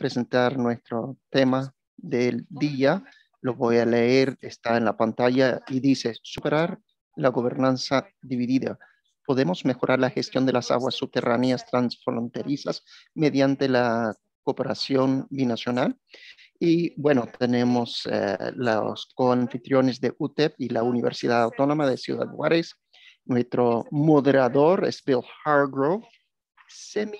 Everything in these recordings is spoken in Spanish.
presentar nuestro tema del día. Lo voy a leer, está en la pantalla y dice, superar la gobernanza dividida. Podemos mejorar la gestión de las aguas subterráneas transfronterizas mediante la cooperación binacional. Y bueno, tenemos eh, los coanfitriones de UTEP y la Universidad Autónoma de Ciudad Juárez. Nuestro moderador es Bill Hargrove, semi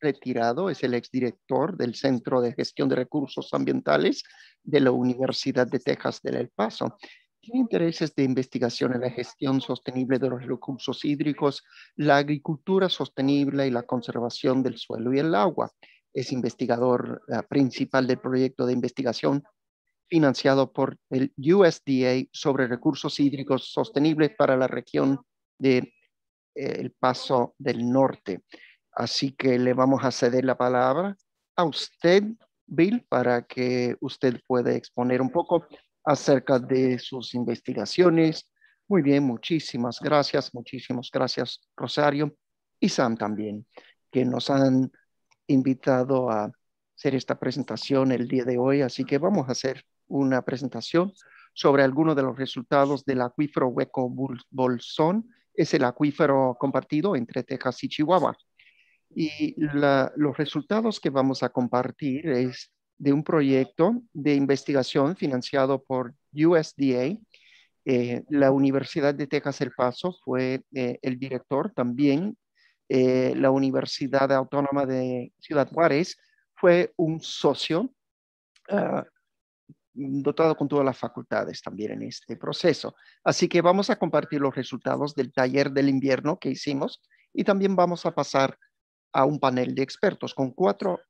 retirado, es el exdirector del Centro de Gestión de Recursos Ambientales de la Universidad de Texas del El Paso. Tiene intereses de investigación en la gestión sostenible de los recursos hídricos, la agricultura sostenible y la conservación del suelo y el agua. Es investigador eh, principal del proyecto de investigación financiado por el USDA sobre recursos hídricos sostenibles para la región de eh, El Paso del Norte. Así que le vamos a ceder la palabra a usted, Bill, para que usted pueda exponer un poco acerca de sus investigaciones. Muy bien, muchísimas gracias, muchísimas gracias, Rosario y Sam también, que nos han invitado a hacer esta presentación el día de hoy. Así que vamos a hacer una presentación sobre algunos de los resultados del acuífero hueco Bolsón. Es el acuífero compartido entre Texas y Chihuahua. Y la, los resultados que vamos a compartir es de un proyecto de investigación financiado por USDA. Eh, la Universidad de Texas El Paso fue eh, el director también. Eh, la Universidad Autónoma de Ciudad Juárez fue un socio ah, dotado con todas las facultades también en este proceso. Así que vamos a compartir los resultados del taller del invierno que hicimos y también vamos a pasar a un panel de expertos, con cuatro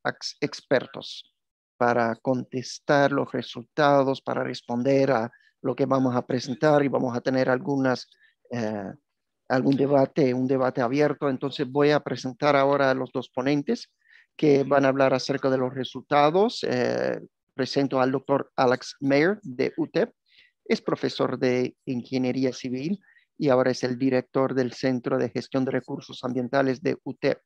expertos para contestar los resultados, para responder a lo que vamos a presentar y vamos a tener algunas, eh, algún debate, un debate abierto. Entonces voy a presentar ahora a los dos ponentes que van a hablar acerca de los resultados. Eh, presento al doctor Alex Mayer de UTEP. Es profesor de Ingeniería Civil y ahora es el director del Centro de Gestión de Recursos Ambientales de UTEP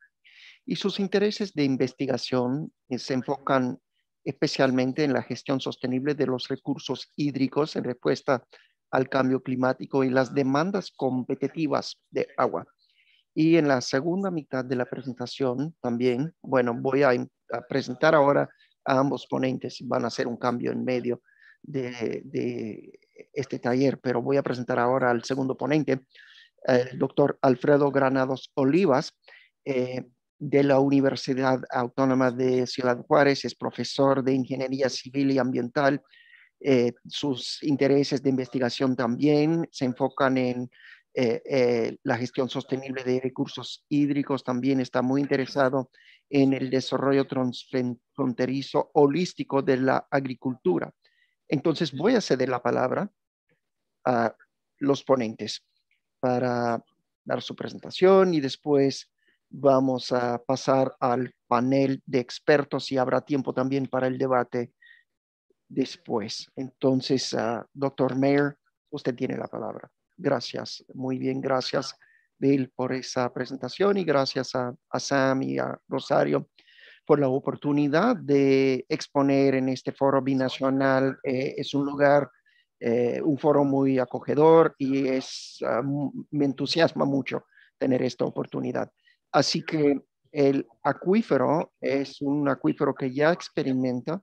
y sus intereses de investigación eh, se enfocan especialmente en la gestión sostenible de los recursos hídricos en respuesta al cambio climático y las demandas competitivas de agua. Y en la segunda mitad de la presentación también, bueno, voy a, presentar ahora a ambos ponentes, van a hacer un cambio en medio de, este taller, pero voy a presentar ahora al segundo ponente, el doctor Alfredo Granados Olivas. Eh, de la Universidad Autónoma de Ciudad Juárez, es profesor de Ingeniería Civil y Ambiental. Eh, sus intereses de investigación también se enfocan en eh, eh, la gestión sostenible de recursos hídricos, también está muy interesado en el desarrollo transfronterizo holístico de la agricultura. Entonces voy a ceder la palabra a los ponentes para dar su presentación y después vamos a pasar al panel de expertos y habrá tiempo también para el debate después. Entonces, ah, doctor Mayer, usted tiene la palabra. Gracias, muy bien, gracias Bill por esa presentación y gracias a, Sam y a Rosario por la oportunidad de exponer en este foro binacional. Eh, es un lugar, eh, un foro muy acogedor y es, ah, me entusiasma mucho tener esta oportunidad. Así que el acuífero es un acuífero que ya experimenta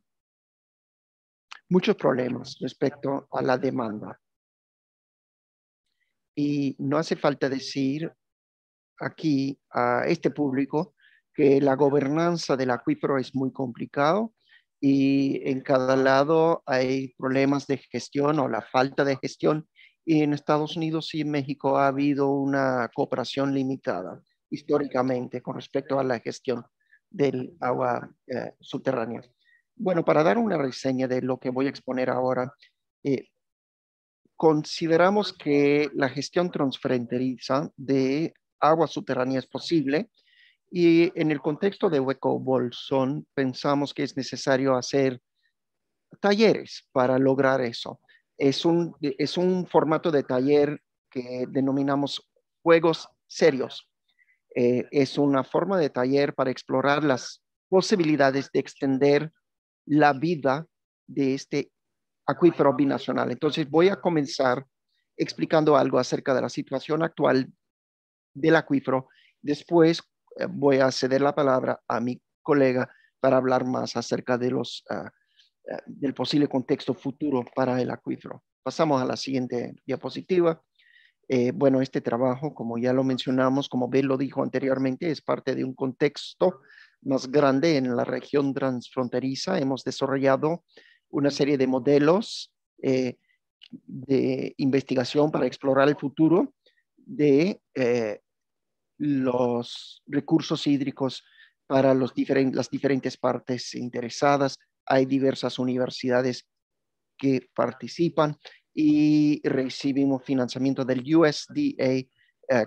muchos problemas respecto a la demanda. Y no hace falta decir aquí a este público que la gobernanza del acuífero es muy complicado y en cada lado hay problemas de gestión o la falta de gestión. Y en Estados Unidos y en México ha habido una cooperación limitada históricamente con respecto a la gestión del agua eh, subterránea. Bueno, para dar una reseña de lo que voy a exponer ahora, eh, consideramos que la gestión transfronteriza de agua subterránea es posible y en el contexto de Hueco Bolsón pensamos que es necesario hacer talleres para lograr eso. Es un, es un formato de taller que denominamos juegos serios eh, es una forma de taller para explorar las posibilidades de extender la vida de este acuífero binacional. Entonces voy a comenzar explicando algo acerca de la situación actual del acuífero. Después eh, voy a ceder la palabra a mi colega para hablar más acerca de ah, ah, del posible contexto futuro para el acuífero. Pasamos a la siguiente diapositiva. Eh, bueno, este trabajo, como ya lo mencionamos, como Bel lo dijo anteriormente, es parte de un contexto más grande en la región transfronteriza. Hemos desarrollado una serie de modelos eh, de investigación para explorar el futuro de eh, los recursos hídricos para las diferentes partes interesadas. Hay diversas universidades que participan y recibimos financiamiento del USDA eh,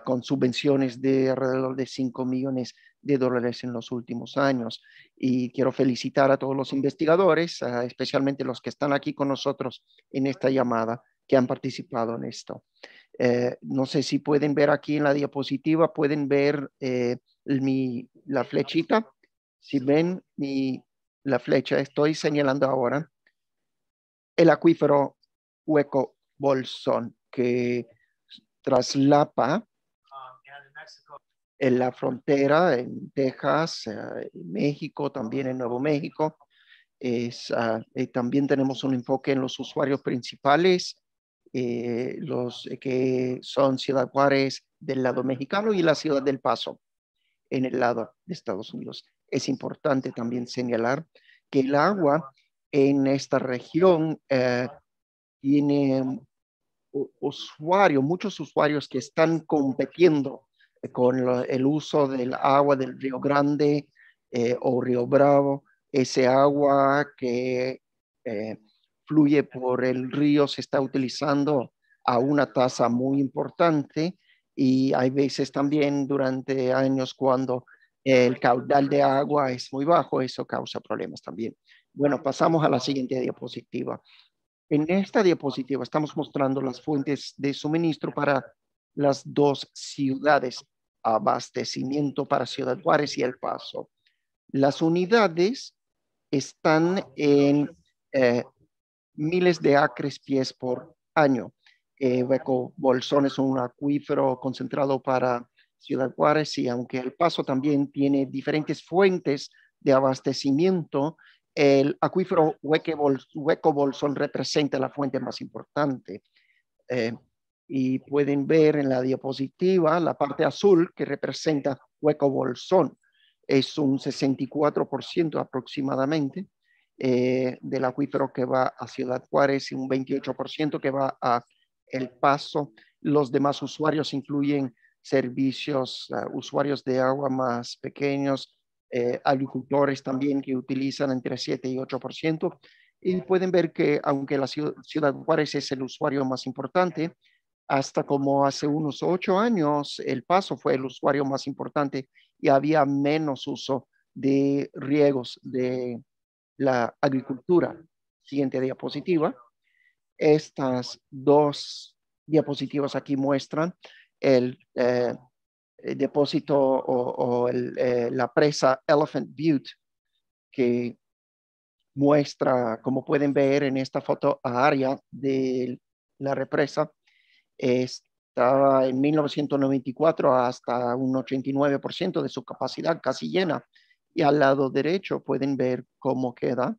con subvenciones de alrededor de 5 millones de dólares en los últimos años. Y quiero felicitar a todos los investigadores, eh, especialmente los que están aquí con nosotros en esta llamada, que han participado en esto. Eh, no sé si pueden ver aquí en la diapositiva, pueden ver mi, la flechita. Si ven mi, la flecha, estoy señalando ahora el acuífero Hueco Bolsón, que traslapa en la frontera, en Texas, eh, México, también en Nuevo México. Es, ah, eh, también tenemos un enfoque en los usuarios principales, eh, los que son Ciudad Juárez del lado mexicano y la Ciudad del Paso en el lado de Estados Unidos. Es importante también señalar que el agua en esta región tiene usuarios, muchos usuarios que están compitiendo con el uso del agua del Río Grande eh, o Río Bravo, ese agua que eh, fluye por el río se está utilizando a una tasa muy importante y hay veces también durante años cuando el caudal de agua es muy bajo, eso causa problemas también. Bueno, pasamos a la siguiente diapositiva. En esta diapositiva estamos mostrando las fuentes de suministro para las dos ciudades, abastecimiento para Ciudad Juárez y El Paso. Las unidades están en eh, miles de acres pies por año. Eh, Bolsón es un acuífero concentrado para Ciudad Juárez y aunque El Paso también tiene diferentes fuentes de abastecimiento, el acuífero hueco bolsón representa la fuente más importante. Eh, y pueden ver en la diapositiva la parte azul que representa hueco bolsón. Es un 64% aproximadamente eh, del acuífero que va a Ciudad Juárez y un 28% que va a El Paso. Los demás usuarios incluyen servicios, ah, usuarios de agua más pequeños, eh, agricultores también que utilizan entre 7 y 8%. Y pueden ver que aunque la ciudad, de Juárez es el usuario más importante, hasta como hace unos ocho años, El Paso fue el usuario más importante y había menos uso de riegos de la agricultura. Siguiente diapositiva. Estas dos diapositivas aquí muestran el eh, depósito o, eh, la presa Elephant Butte, que muestra, como pueden ver en esta foto, a área de la represa, estaba en 1994 hasta un 89% de su capacidad, casi llena. Y al lado derecho pueden ver cómo queda.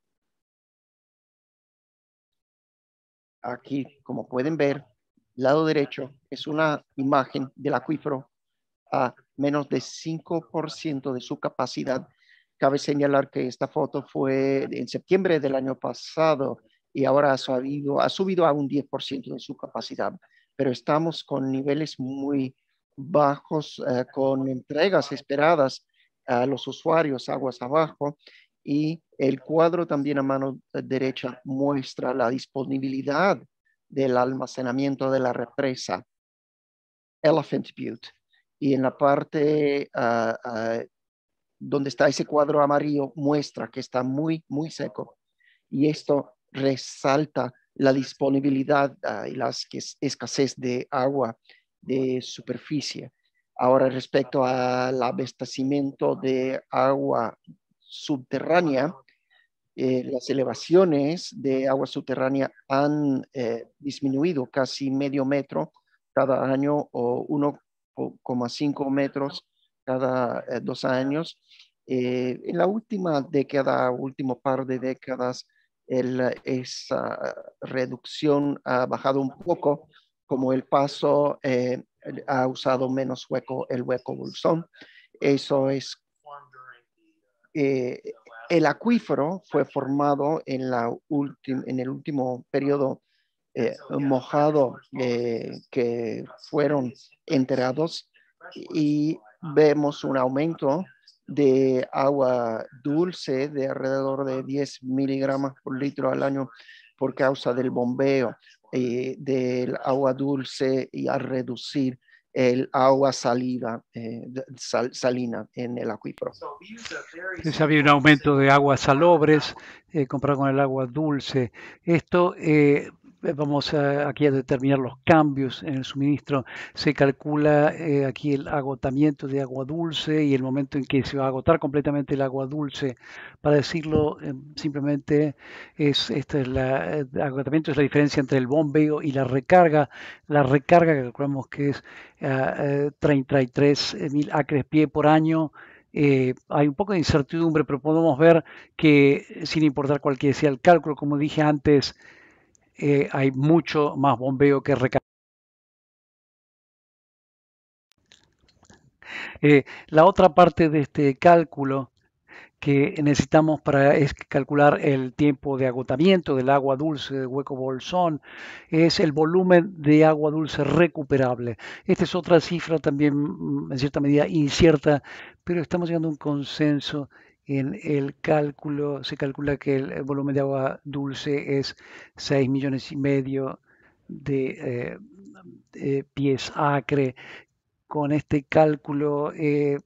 Aquí, como pueden ver, lado derecho es una imagen del acuífero a menos de 5% de su capacidad. Cabe señalar que esta foto fue en septiembre del año pasado y ahora ha subido, ha subido a un 10% de su capacidad, pero estamos con niveles muy bajos, eh, con entregas esperadas a los usuarios aguas abajo y el cuadro también a mano derecha muestra la disponibilidad del almacenamiento de la represa Elephant Butte y en la parte ah, ah, donde está ese cuadro amarillo muestra que está muy, muy seco. Y esto resalta la disponibilidad ah, y la escasez de agua de superficie. Ahora, respecto al abastecimiento de agua subterránea, eh, las elevaciones de agua subterránea han eh, disminuido casi medio metro cada año o uno cinco metros cada eh, dos años. Eh, en la última década, último par de décadas, el, esa reducción ha bajado un poco, como el paso eh, ha usado menos hueco, el hueco bolsón. Eso es, el acuífero fue formado en, la en el último periodo eh, mojado eh, que fueron enterados y vemos un aumento de agua dulce de alrededor de 10 miligramos por litro al año por causa del bombeo eh, del agua dulce y a reducir el agua salida, salina en el acuífero. Entonces había un aumento de aguas salobres comparado con el agua dulce. Esto eh, vamos aquí a determinar los cambios en el suministro. Se calcula eh, aquí el agotamiento de agua dulce y el momento en que se va a agotar completamente el agua dulce. Para decirlo em, simplemente, es, este es el eh, agotamiento es la diferencia entre el bombeo y la recarga. La recarga que calculamos que es 33.000 acres pie por año. hay un poco de incertidumbre, pero podemos ver que sin importar cuál sea el cálculo, como dije antes, eh, hay mucho más bombeo que recarga. Eh, la otra parte de este cálculo que necesitamos para es calcular el tiempo de agotamiento del agua dulce de hueco bolsón es el volumen de agua dulce recuperable. Esta es otra cifra también mm, en cierta medida incierta, pero estamos llegando a un consenso en el cálculo se calcula que el volumen de agua dulce es 6 millones y medio de, eh, eh, pies acre. Con este cálculo eh,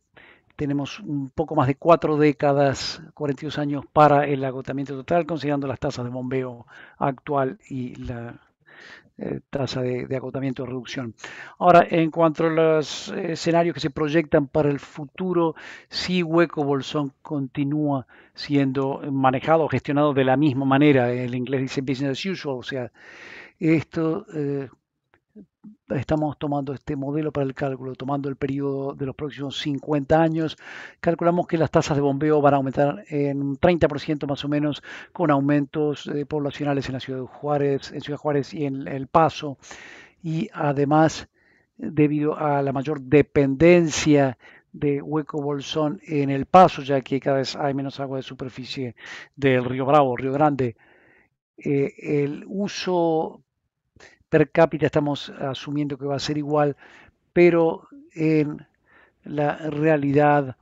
tenemos un poco más de cuatro décadas, 42 años para el agotamiento total, considerando las tasas de bombeo actual y la eh, tasa de, agotamiento o reducción. Ahora, en cuanto a los eh, escenarios que se proyectan para el futuro, si Hueco Bolsón continúa siendo manejado gestionado de la misma manera, el inglés dice business as usual, o sea, esto eh, estamos tomando este modelo para el cálculo, tomando el periodo de los próximos 50 años, calculamos que las tasas de bombeo van a aumentar en un 30% más o menos con aumentos eh, poblacionales en la ciudad de Juárez, en Ciudad Juárez y en El Paso. Y además, debido a la mayor dependencia de Hueco Bolsón en El Paso, ya que cada vez hay menos agua de superficie del Río Bravo, Río Grande, eh, el uso per cápita estamos asumiendo que va a ser igual, pero en la realidad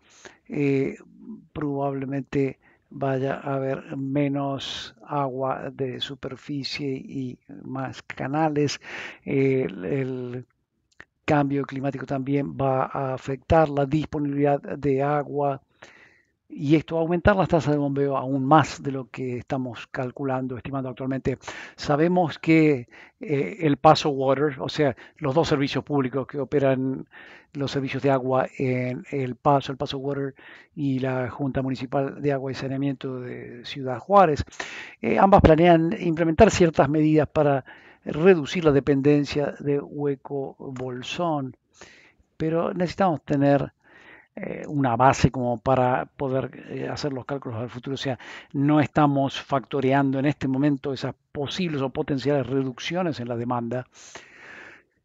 eh, probablemente vaya a haber menos agua de superficie y más canales. el cambio climático también va a afectar la disponibilidad de agua y esto va a aumentar las tasas de bombeo aún más de lo que estamos calculando, estimando actualmente. Sabemos que eh, el Paso Water, o sea, los dos servicios públicos que operan los servicios de agua en el Paso, el Paso Water y la Junta Municipal de Agua y Saneamiento de Ciudad Juárez, eh, ambas planean implementar ciertas medidas para reducir la dependencia de Hueco Bolsón, pero necesitamos tener eh, una base como para poder eh, hacer los cálculos del futuro. O sea, no estamos factoreando en este momento esas posibles o potenciales reducciones en la demanda.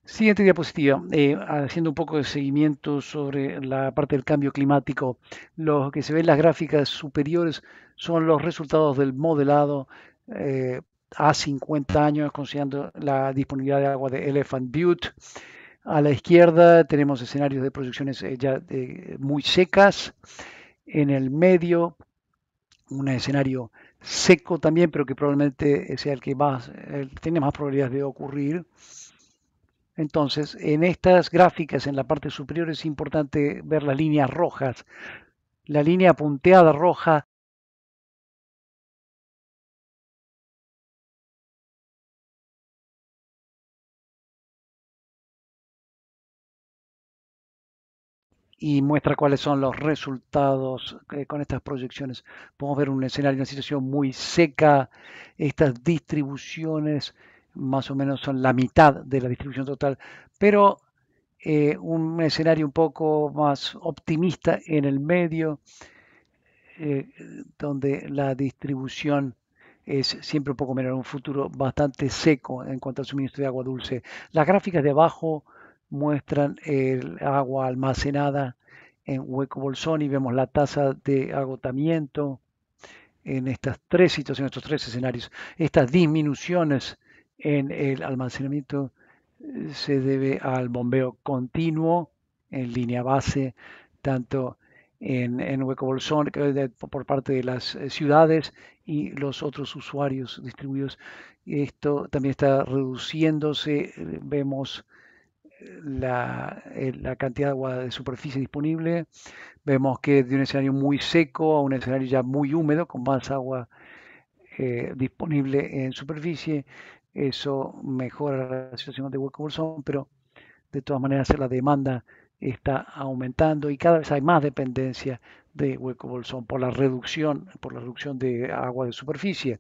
Siguiente diapositiva, eh, haciendo un poco de seguimiento sobre la parte del cambio climático. Lo que se ve en las gráficas superiores son los resultados del modelado a 50 años, considerando la disponibilidad de agua de Elephant Butte. A la izquierda tenemos escenarios de proyecciones eh, ya eh, muy secas. En el medio, un escenario seco también, pero que probablemente sea el que más, eh, tiene más probabilidades de ocurrir. Entonces, en estas gráficas, en la parte superior, es importante ver las líneas rojas. La línea punteada roja y muestra cuáles son los resultados eh, con estas proyecciones. Podemos ver un escenario, una situación muy seca, estas distribuciones más o menos son la mitad de la distribución total, pero eh, un escenario un poco más optimista en el medio, eh, donde la distribución es siempre un poco menor, un futuro bastante seco en cuanto al suministro de agua dulce. Las gráficas de abajo muestran el agua almacenada en hueco bolsón y vemos la tasa de agotamiento en estas tres situaciones, estos tres escenarios. Estas disminuciones en el almacenamiento eh, se debe al bombeo continuo en línea base, tanto en, hueco bolsón por parte de las eh, ciudades y los otros usuarios distribuidos. Esto también está reduciéndose, eh, vemos eh, la, cantidad de agua de superficie disponible. Vemos que de un escenario muy seco a un escenario ya muy húmedo, con más agua eh, disponible en superficie, eso mejora la situación de Hueco Bolsón, pero de todas maneras la demanda está aumentando y cada vez hay más dependencia de Hueco Bolsón por la reducción, por la reducción de agua de superficie.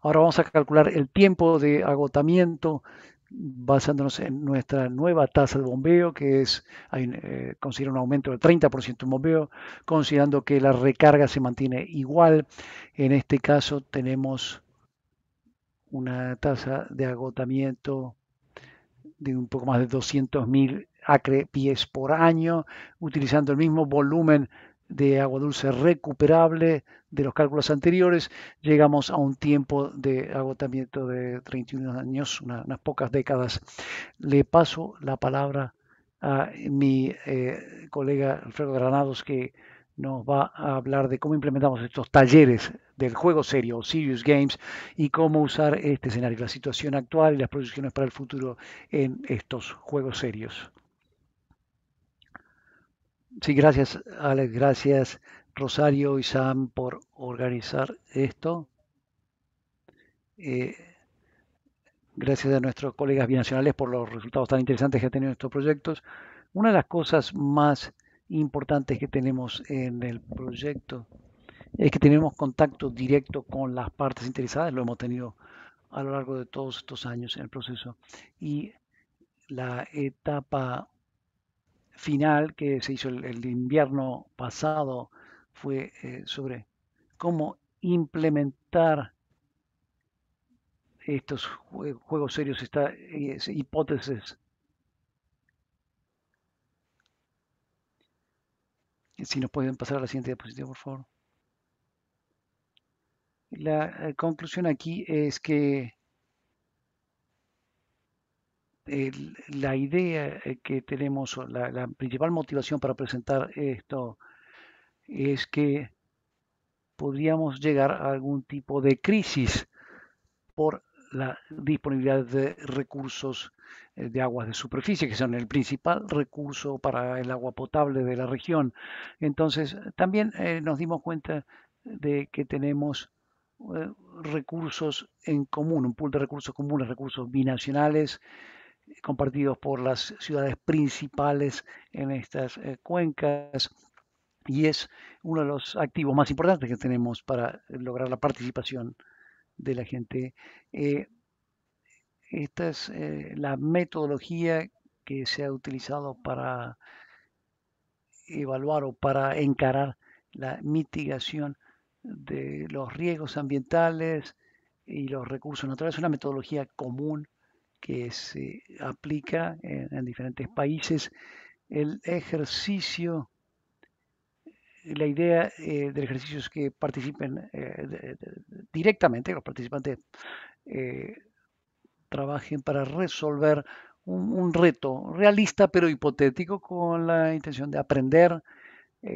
Ahora vamos a calcular el tiempo de agotamiento basándonos en nuestra nueva tasa de bombeo, que es, eh, considera un aumento del 30% de bombeo, considerando que la recarga se mantiene igual. En este caso tenemos una tasa de agotamiento de un poco más de 200.000 acre pies por año, utilizando el mismo volumen de agua dulce recuperable de los cálculos anteriores, llegamos a un tiempo de agotamiento de 31 años, unas pocas décadas. Le paso la palabra a mi eh, colega Alfredo Granados, que nos va a hablar de cómo implementamos estos talleres del juego serio o Serious Games y cómo usar este escenario, la situación actual y las proyecciones para el futuro en estos juegos serios. Sí, gracias Alex, gracias Rosario y Sam por organizar esto. Eh, gracias a nuestros colegas binacionales por los resultados tan interesantes que han tenido estos proyectos. Una de las cosas más importantes que tenemos en el proyecto es que tenemos contacto directo con las partes interesadas, lo hemos tenido a lo largo de todos estos años en el proceso. Y la etapa final que se hizo el, invierno pasado fue eh, sobre cómo implementar estos juegos serios, estas eh, hipótesis. Si nos pueden pasar a la siguiente diapositiva, por favor. La eh, conclusión aquí es que la idea eh, que tenemos, la, principal motivación para presentar esto es que podríamos llegar a algún tipo de crisis por la disponibilidad de recursos eh, de aguas de superficie, que son el principal recurso para el agua potable de la región. Entonces, también eh, nos dimos cuenta de que tenemos recursos en común, un pool de recursos comunes, recursos binacionales, compartidos por las ciudades principales en estas eh, cuencas y es uno de los activos más importantes que tenemos para lograr la participación de la gente. Eh, esta es eh, la metodología que se ha utilizado para evaluar o para encarar la mitigación de los riesgos ambientales y los recursos naturales. Es una metodología común que se aplica en, diferentes países, el ejercicio, la idea eh, del ejercicio es que participen eh, directamente, los participantes eh, trabajen para resolver un, reto realista pero hipotético con la intención de aprender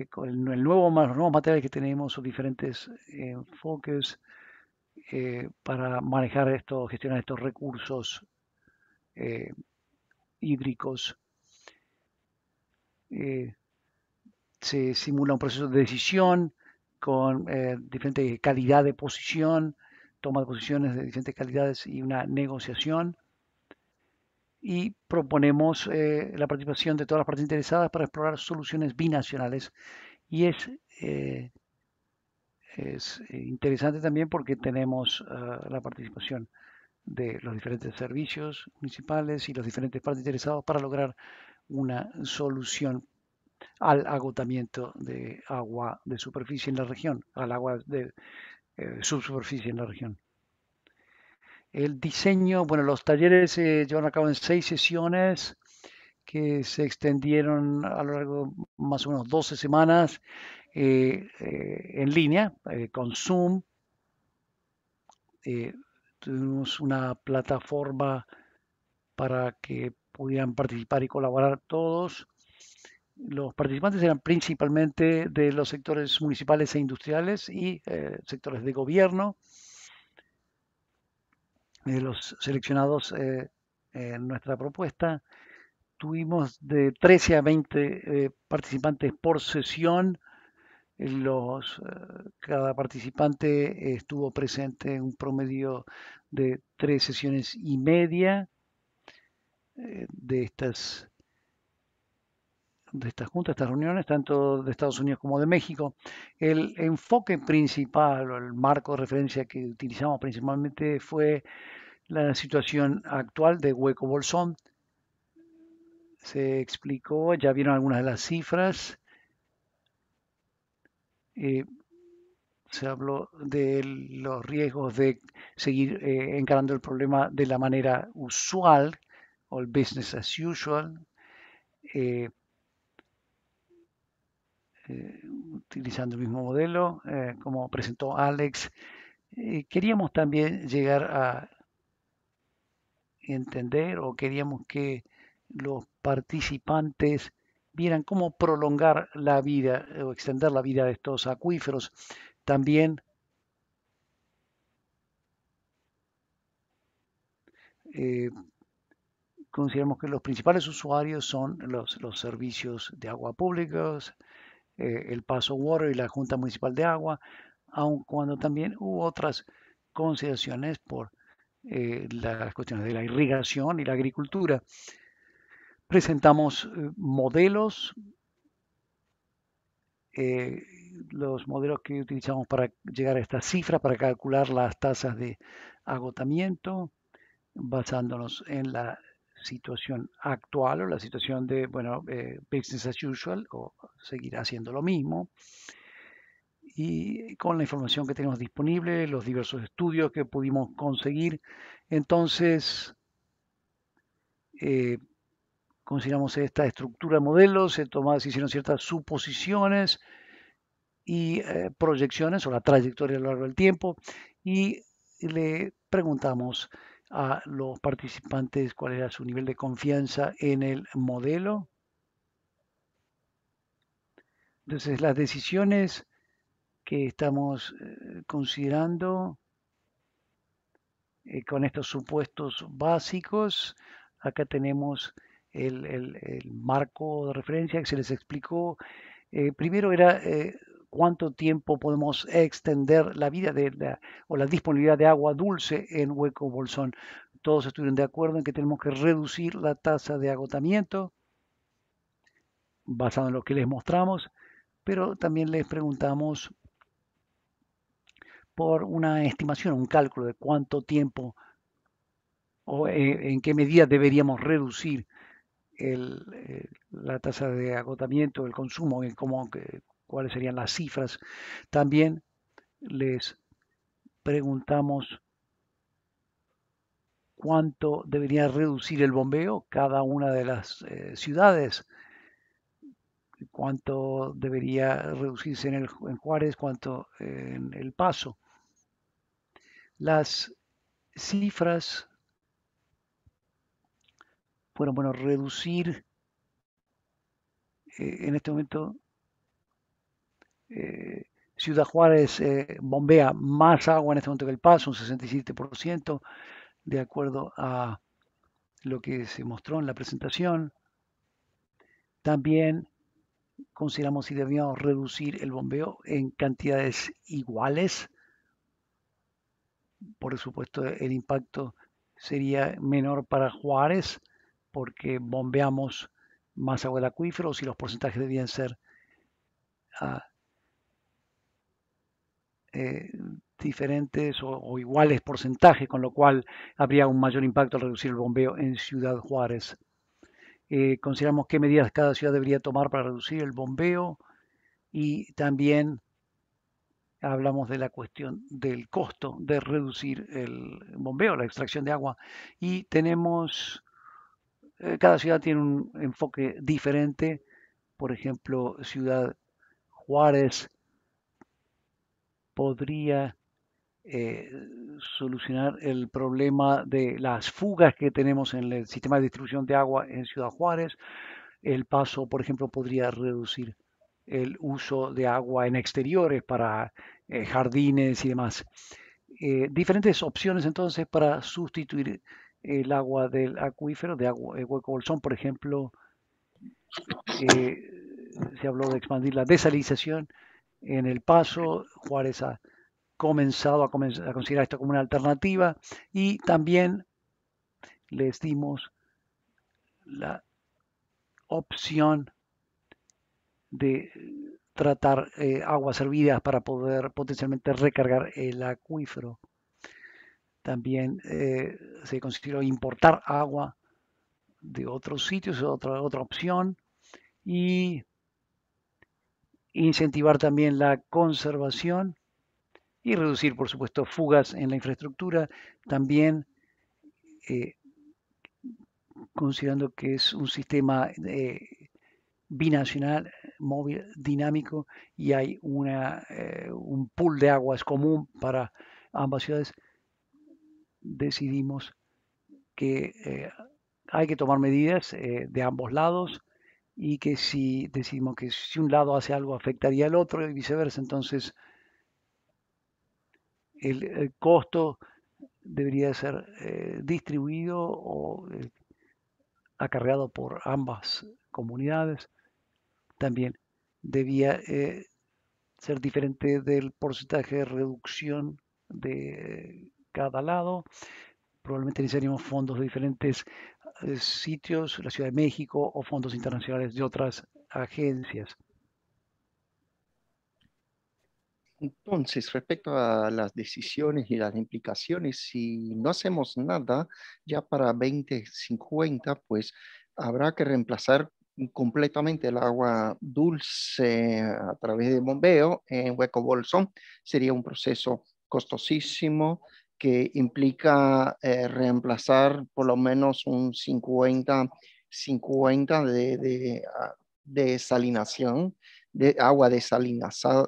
con el, nuevo, los nuevos materiales que tenemos o diferentes enfoques para manejar esto, gestionar estos recursos eh, hídricos. Eh, se simula un proceso de decisión con eh, diferente calidad de posición, toma de posiciones de diferentes calidades y una negociación. Y proponemos la participación de todas las partes interesadas para explorar soluciones binacionales. Y es interesante también porque tenemos la participación de los diferentes servicios municipales y los diferentes partes interesados para lograr una solución al agotamiento de agua de superficie en la región, al agua de eh, subsuperficie en la región. El diseño, bueno, los talleres se llevaron a cabo en seis sesiones que se extendieron a lo largo de más o menos 12 semanas eh, eh, en línea, con Zoom. Tuvimos una plataforma para que pudieran participar y colaborar todos. Los participantes eran principalmente de los sectores municipales e industriales y eh, sectores de gobierno. Eh, los seleccionados eh, en nuestra propuesta tuvimos de 13 a 20 participantes por sesión los, eh, cada participante estuvo presente en un promedio de tres sesiones y media eh, de estas de estas juntas, estas reuniones, tanto de Estados Unidos como de México. El enfoque principal o el marco de referencia que utilizamos principalmente fue la situación actual de Hueco Bolsón. Se explicó, ya vieron algunas de las cifras, eh, se habló de los riesgos de seguir eh, encarando el problema de la manera usual o el business as usual, eh, utilizando el mismo modelo, como presentó Alex. queríamos también llegar a entender o queríamos que los participantes vieran cómo prolongar la vida eh, o extender la vida de estos acuíferos. También eh, consideramos que los principales usuarios son los, servicios de agua públicos, eh, el Paso Water y la Junta Municipal de Agua, aun cuando también hubo otras concesiones por las cuestiones de la irrigación y la agricultura presentamos eh, modelos, eh, los modelos que utilizamos para llegar a esta cifra, para calcular las tasas de agotamiento, basándonos en la situación actual o la situación de, bueno, eh, business as usual o seguir haciendo lo mismo. Y con la información que tenemos disponible, los diversos estudios que pudimos conseguir, entonces Consideramos esta estructura de modelos, se, hicieron ciertas suposiciones y eh, proyecciones o la trayectoria a lo largo del tiempo y le preguntamos a los participantes cuál era su nivel de confianza en el modelo. Entonces las decisiones que estamos eh, considerando eh, con estos supuestos básicos, acá tenemos el, marco de referencia que se les explicó. Eh, primero era eh, cuánto tiempo podemos extender la vida de la, o la disponibilidad de agua dulce en Hueco Bolsón. Todos estuvieron de acuerdo en que tenemos que reducir la tasa de agotamiento basado en lo que les mostramos, pero también les preguntamos por una estimación, un cálculo de cuánto tiempo o eh, en qué medida deberíamos reducir eh, la tasa de agotamiento, el consumo, cuáles serían las cifras. También les preguntamos cuánto debería reducir el bombeo cada una de las eh, ciudades, cuánto debería reducirse en, Juárez, cuánto en El Paso. Las cifras fueron, bueno, reducir eh, en este momento eh, Ciudad Juárez eh, bombea más agua en este momento que El Paso, un 67%, de acuerdo a lo que se mostró en la presentación. También consideramos si debíamos reducir el bombeo en cantidades iguales. Por supuesto, el impacto sería menor para Juárez, porque bombeamos más agua del acuífero si los porcentajes debían ser ah, eh, diferentes o, iguales porcentajes, con lo cual habría un mayor impacto al reducir el bombeo en Ciudad Juárez. Eh, consideramos qué medidas cada ciudad debería tomar para reducir el bombeo y también hablamos de la cuestión del costo de reducir el bombeo, la extracción de agua. Y tenemos eh, cada ciudad tiene un enfoque diferente. Por ejemplo, Ciudad Juárez podría eh, solucionar el problema de las fugas que tenemos en el sistema de distribución de agua en Ciudad Juárez. El paso, por ejemplo, podría reducir el uso de agua en exteriores para eh, jardines y demás. diferentes opciones entonces para sustituir el agua del acuífero, de agua, de eh, hueco bolsón, por ejemplo, eh, se habló de expandir la desalización en el paso, Juárez ha comenzado a, considerar esto como una alternativa y también les dimos la opción de tratar eh, aguas hervidas para poder potencialmente recargar el acuífero. También eh, se consideró importar agua de otros sitios, otra, otra opción. Y incentivar también la conservación y reducir, por supuesto, fugas en la infraestructura. También eh, considerando que es un sistema eh, binacional, móvil, dinámico, y hay una, un pool de aguas común para ambas ciudades, decidimos que eh, hay que tomar medidas eh, de ambos lados y que si decidimos que si un lado hace algo afectaría al otro y viceversa, entonces el, costo debería ser eh, distribuido o acarreado por ambas comunidades. También debía ser diferente del porcentaje de reducción de cada lado. Probablemente necesitaríamos fondos de diferentes eh, sitios, la Ciudad de México o fondos internacionales de otras agencias. Entonces, respecto a las decisiones y las implicaciones, si no hacemos nada ya para 2050, pues habrá que reemplazar completamente el agua dulce a través de bombeo en Hueco Bolsón. Sería un proceso costosísimo, que implica eh, reemplazar por lo menos un 50, de, de ah, salinación, de agua desalinada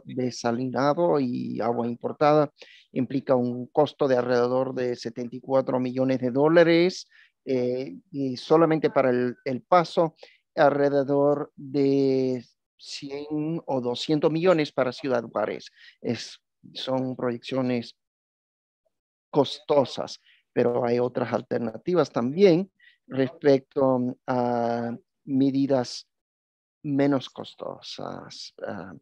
y agua importada. Implica un costo de alrededor de 74 millones de dólares eh, y solamente para el, paso alrededor de 100 o 200 millones para Ciudad Juárez. Es, son proyecciones costosas, pero hay otras alternativas también respecto a medidas menos costosas. Ah,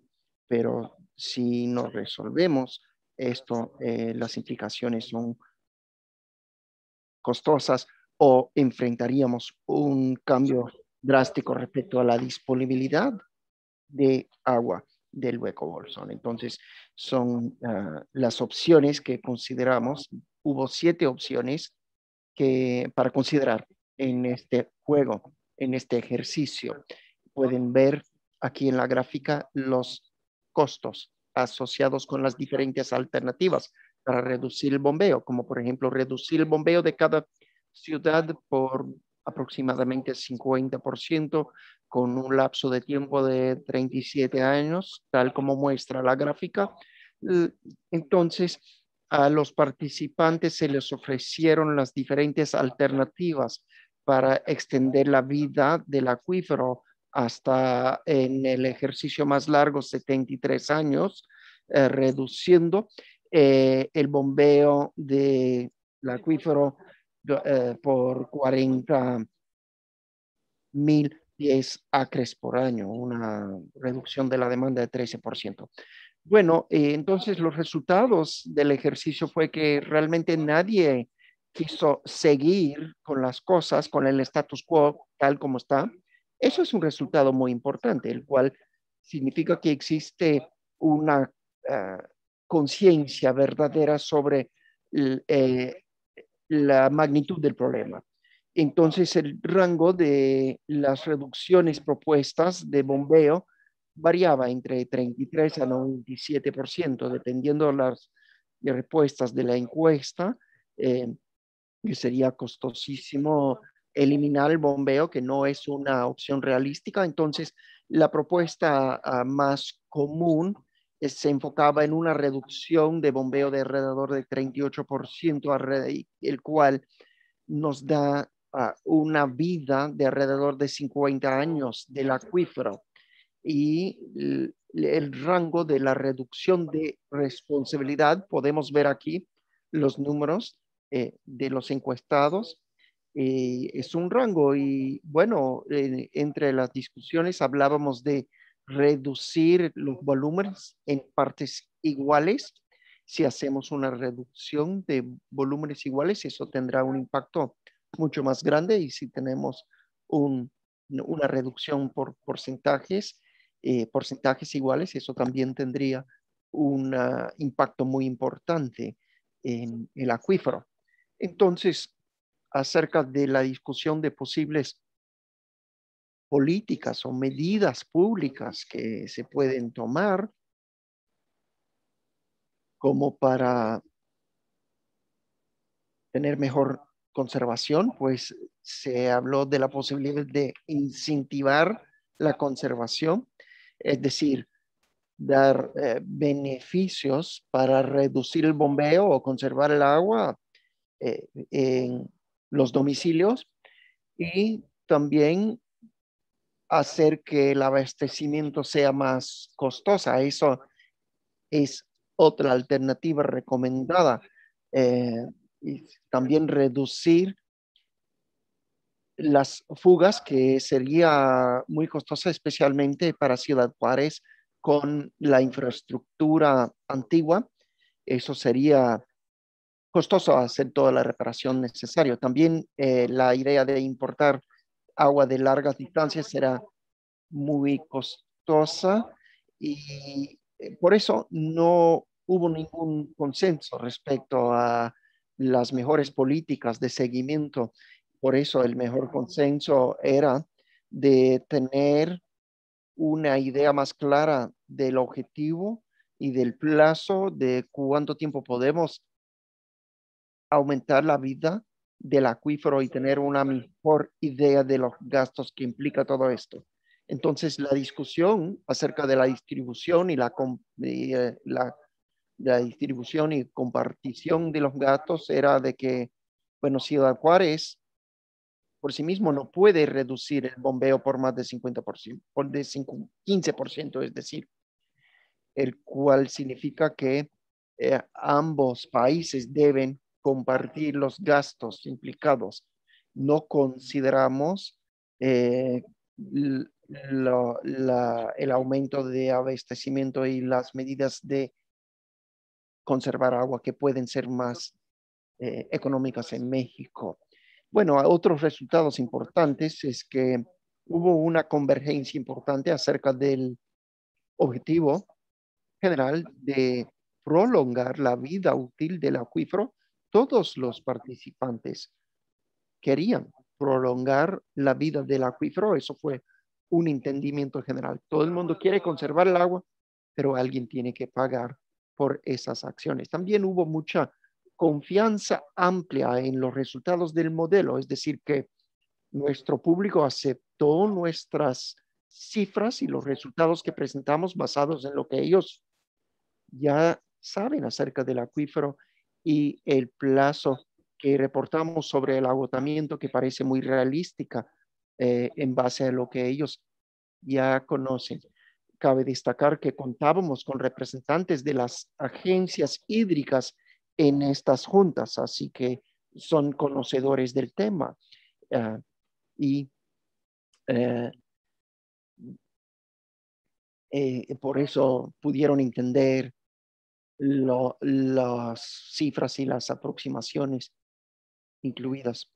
pero si no resolvemos esto, eh, las implicaciones son costosas o enfrentaríamos un cambio drástico respecto a la disponibilidad de agua del hueco Bolson. Entonces, son ah, las opciones que consideramos. Hubo siete opciones que, para considerar en este juego, en este ejercicio. Pueden ver aquí en la gráfica los costos asociados con las diferentes alternativas para reducir el bombeo, como por ejemplo reducir el bombeo de cada ciudad por aproximadamente 50% con un lapso de tiempo de 37 años, tal como muestra la gráfica. Entonces, a los participantes se les ofrecieron las diferentes alternativas para extender la vida del acuífero hasta en el ejercicio más largo, 73 años, eh, reduciendo eh, el bombeo del acuífero eh, por 40 mil diez acres por año, una reducción de la demanda de 13%. Bueno, eh, entonces los resultados del ejercicio fue que realmente nadie quiso seguir con las cosas, con el status quo tal como está. Eso es un resultado muy importante, el cual significa que existe una eh, conciencia verdadera sobre el, la magnitud del problema. Entonces, el rango de las reducciones propuestas de bombeo variaba entre 33 a 97%, dependiendo las respuestas de la encuesta, eh, que sería costosísimo eliminar el bombeo, que no es una opción realística. Entonces, la propuesta ah, más común eh, se enfocaba en una reducción de bombeo de alrededor de 38%, el cual nos da ah, una vida de alrededor de 50 años del acuífero y el, rango de la reducción de responsabilidad. Podemos ver aquí los números eh, de los encuestados. Eh, es un rango y bueno, entre las discusiones hablábamos de reducir los volúmenes en partes iguales. Si hacemos una reducción de volúmenes iguales, eso tendrá un impacto mucho más grande y si tenemos una reducción por porcentajes, eh, porcentajes iguales, eso también tendría un ah, impacto muy importante en el acuífero. Entonces, acerca de la discusión de posibles políticas o medidas públicas que se pueden tomar como para tener mejor conservación, pues se habló de la posibilidad de incentivar la conservación, es decir, dar eh, beneficios para reducir el bombeo o conservar el agua eh, en los domicilios y también hacer que el abastecimiento sea más costosa. Eso es otra alternativa recomendada. Eh, también reducir las fugas que sería muy costosa especialmente para Ciudad Juárez con la infraestructura antigua. Eso sería costoso hacer toda la reparación necesaria. También eh, la idea de importar agua de largas distancias será muy costosa y eh, por eso no hubo ningún consenso respecto a las mejores políticas de seguimiento. Por eso el mejor consenso era de tener una idea más clara del objetivo y del plazo de cuánto tiempo podemos aumentar la vida del acuífero y tener una mejor idea de los gastos que implica todo esto. Entonces, la discusión acerca de la distribución y eh, la, la, distribución y compartición de los gastos era de que, bueno, Ciudad Juárez por sí mismo no puede reducir el bombeo por más de 50%, por de 15%, es decir, el cual significa que eh, ambos países deben compartir los gastos implicados. No consideramos eh, el aumento de abastecimiento y las medidas de conservar agua que pueden ser más eh, económicas en México. Bueno, otros resultados importantes es que hubo una convergencia importante acerca del objetivo general de prolongar la vida útil del acuífero todos los participantes querían prolongar la vida del acuífero. Eso fue un entendimiento general. Todo el mundo quiere conservar el agua, pero alguien tiene que pagar por esas acciones. También hubo mucha confianza amplia en los resultados del modelo, es decir, que nuestro público aceptó nuestras cifras y los resultados que presentamos basados en lo que ellos ya saben acerca del acuífero y el plazo que reportamos sobre el agotamiento que parece muy realística eh, en base a lo que ellos ya conocen. Cabe destacar que contábamos con representantes de las agencias hídricas en estas juntas, así que son conocedores del tema. Ah, y eh, eh, por eso pudieron entender las cifras y las aproximaciones incluidas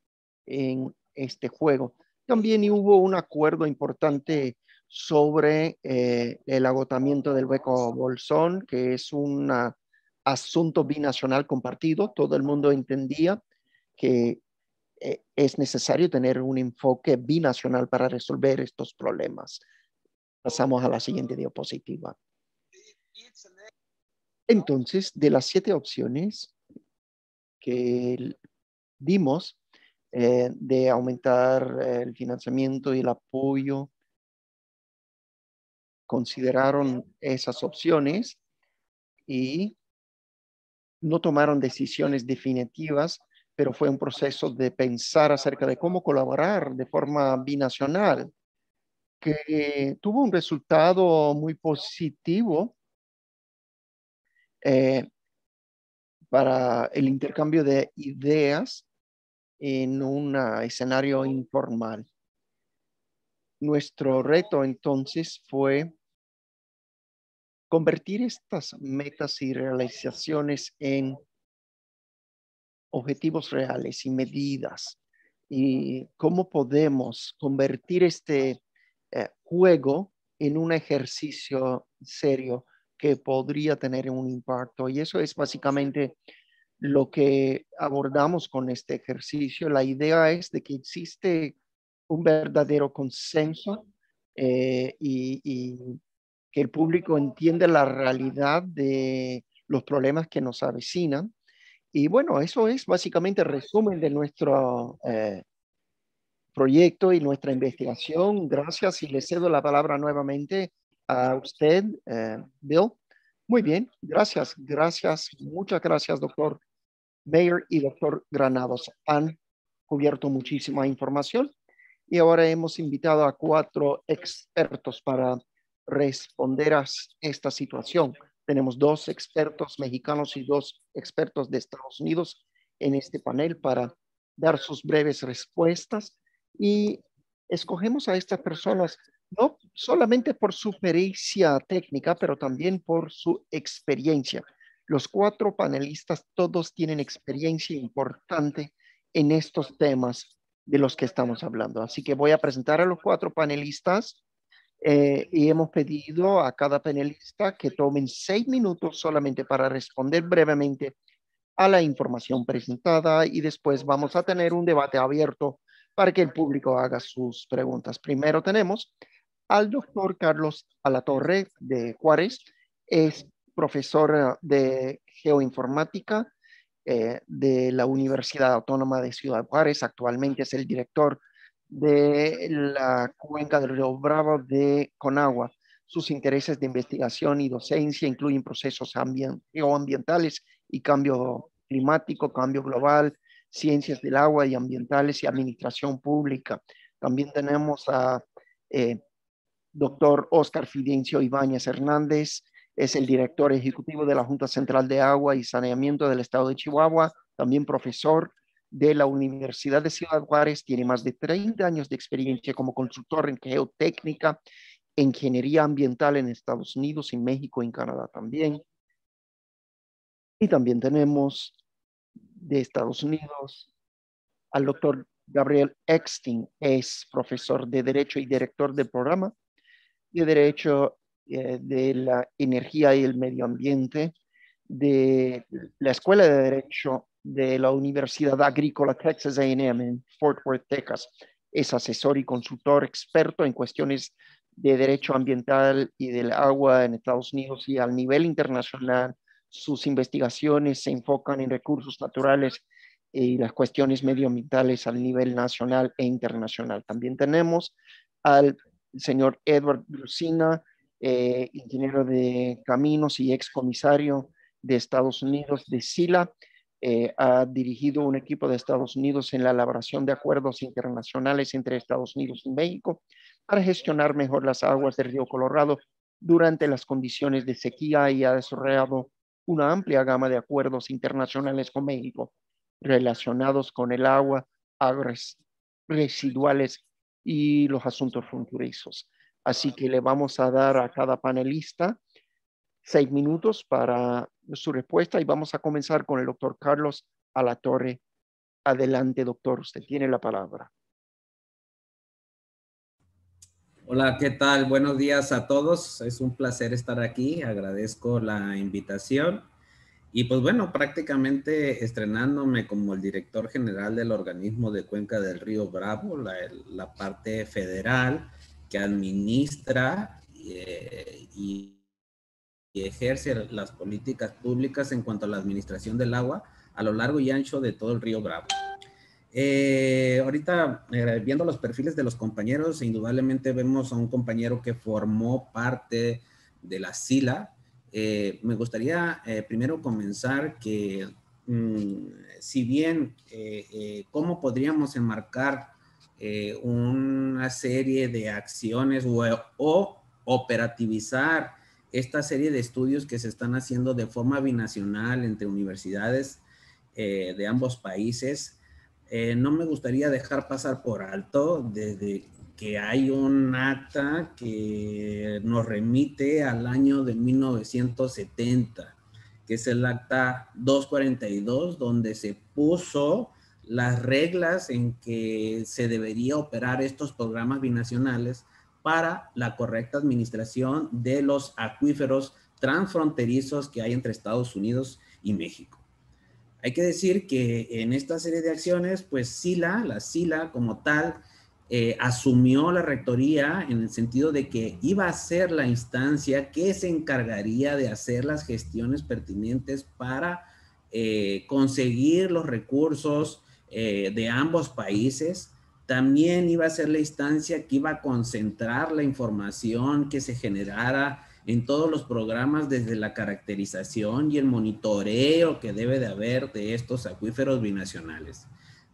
en este juego. También hubo un acuerdo importante sobre eh, el agotamiento del hueco Bolsón, que es un asunto binacional compartido. Todo el mundo entendía que eh, es necesario tener un enfoque binacional para resolver estos problemas. Pasamos a la siguiente diapositiva. Entonces, de las siete opciones que dimos eh, de aumentar eh, el financiamiento y el apoyo, consideraron esas opciones y no tomaron decisiones definitivas, pero fue un proceso de pensar acerca de cómo colaborar de forma binacional, que tuvo un resultado muy positivo eh, para el intercambio de ideas en un escenario informal. Nuestro reto entonces fue convertir estas metas y realizaciones en objetivos reales y medidas y cómo podemos convertir este eh, juego en un ejercicio serio que podría tener un impacto. Y eso es básicamente lo que abordamos con este ejercicio. La idea es de que existe un verdadero consenso eh, y, que el público entiende la realidad de los problemas que nos avecinan. Y bueno, eso es básicamente el resumen de nuestro eh, proyecto y nuestra investigación. Gracias y le cedo la palabra nuevamente a usted, eh, Bill. Muy bien, gracias, gracias, muchas gracias, doctor Bayer y doctor Granados. Han cubierto muchísima información y ahora hemos invitado a cuatro expertos para responder a esta situación. Tenemos dos expertos mexicanos y dos expertos de Estados Unidos en este panel para dar sus breves respuestas y escogemos a estas personas no solamente por su pericia técnica, pero también por su experiencia. Los cuatro panelistas todos tienen experiencia importante en estos temas de los que estamos hablando. Así que voy a presentar a los cuatro panelistas eh, y hemos pedido a cada panelista que tomen seis minutos solamente para responder brevemente a la información presentada y después vamos a tener un debate abierto para que el público haga sus preguntas. Primero tenemos al doctor Carlos Alatorre de Juárez. Es profesor eh, de geoinformática eh, de la Universidad Autónoma de Ciudad Juárez. Actualmente es el director de la cuenca del Río Bravo de Conagua. Sus intereses de investigación y docencia incluyen procesos geoambientales y cambio climático, cambio global, ciencias del agua y ambientales y administración pública. También tenemos a eh, Doctor Oscar Fidencio Ibáñez Hernández es el director ejecutivo de la Junta Central de Agua y Saneamiento del Estado de Chihuahua, también profesor de la Universidad de Ciudad Juárez, tiene más de 30 años de experiencia como consultor en geotécnica, ingeniería ambiental en Estados Unidos y México, en Canadá también. Y también tenemos de Estados Unidos al doctor Gabriel Extin, es profesor de Derecho y director del programa de Derecho eh, de la Energía y el Medio Ambiente de la Escuela de Derecho de la Universidad Agrícola Texas AM en Fort Worth, Texas. Es asesor y consultor experto en cuestiones de derecho ambiental y del agua en Estados Unidos y al nivel internacional. Sus investigaciones se enfocan en recursos naturales y las cuestiones medioambientales al nivel nacional e internacional. También tenemos al el señor Edward Lucina, eh, ingeniero de caminos y excomisario de Estados Unidos de SILA. Eh, ha dirigido un equipo de Estados Unidos en la elaboración de acuerdos internacionales entre Estados Unidos y México para gestionar mejor las aguas del río Colorado durante las condiciones de sequía y ha desarrollado una amplia gama de acuerdos internacionales con México relacionados con el agua, aguas residuales y los asuntos fronterizos. Así que le vamos a dar a cada panelista seis minutos para su respuesta y vamos a comenzar con el doctor Carlos Alatorre. Adelante, doctor, usted tiene la palabra. Hola, ¿qué tal? Buenos días a todos. Es un placer estar aquí. Agradezco la invitación. Y pues bueno, prácticamente estrenándome como el director general del organismo de Cuenca del Río Bravo, la, parte federal que administra eh, y, ejerce las políticas públicas en cuanto a la administración del agua a lo largo y ancho de todo el Río Bravo. Eh, ahorita, eh, viendo los perfiles de los compañeros, indudablemente vemos a un compañero que formó parte de la SILA, eh, me gustaría eh, primero comenzar que mm, si bien eh, cómo podríamos enmarcar una serie de acciones o, operativizar esta serie de estudios que se están haciendo de forma binacional entre universidades de ambos países, no me gustaría dejar pasar por alto desde que hay un acta que nos remite al año de 1970, que es el acta 242, donde se puso las reglas en que se debería operar estos programas binacionales para la correcta administración de los acuíferos transfronterizos que hay entre Estados Unidos y México. Hay que decir que en esta serie de acciones, pues SILA, la SILA como tal, eh, asumió la rectoría en el sentido de que iba a ser la instancia que se encargaría de hacer las gestiones pertinentes para eh, conseguir los recursos eh, de ambos países. También iba a ser la instancia que iba a concentrar la información que se generara en todos los programas desde la caracterización y el monitoreo que debe de haber de estos acuíferos binacionales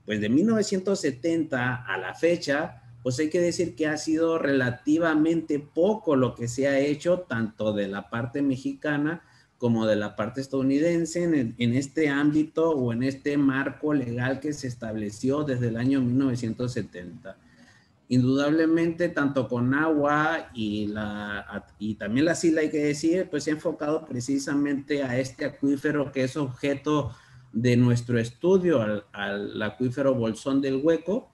pues de 1970 a la fecha, pues hay que decir que ha sido relativamente poco lo que se ha hecho tanto de la parte mexicana como de la parte estadounidense en, en este ámbito o en este marco legal que se estableció desde el año 1970 indudablemente tanto con agua y, la, y también la sila hay que decir, pues se ha enfocado precisamente a este acuífero que es objeto de nuestro estudio al, al acuífero Bolsón del Hueco,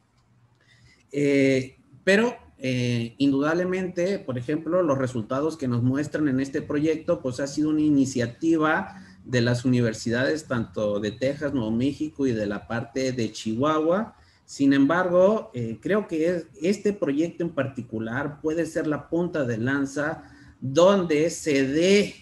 eh, pero eh, indudablemente, por ejemplo, los resultados que nos muestran en este proyecto, pues ha sido una iniciativa de las universidades tanto de Texas, Nuevo México y de la parte de Chihuahua. Sin embargo, eh, creo que este proyecto en particular puede ser la punta de lanza donde se dé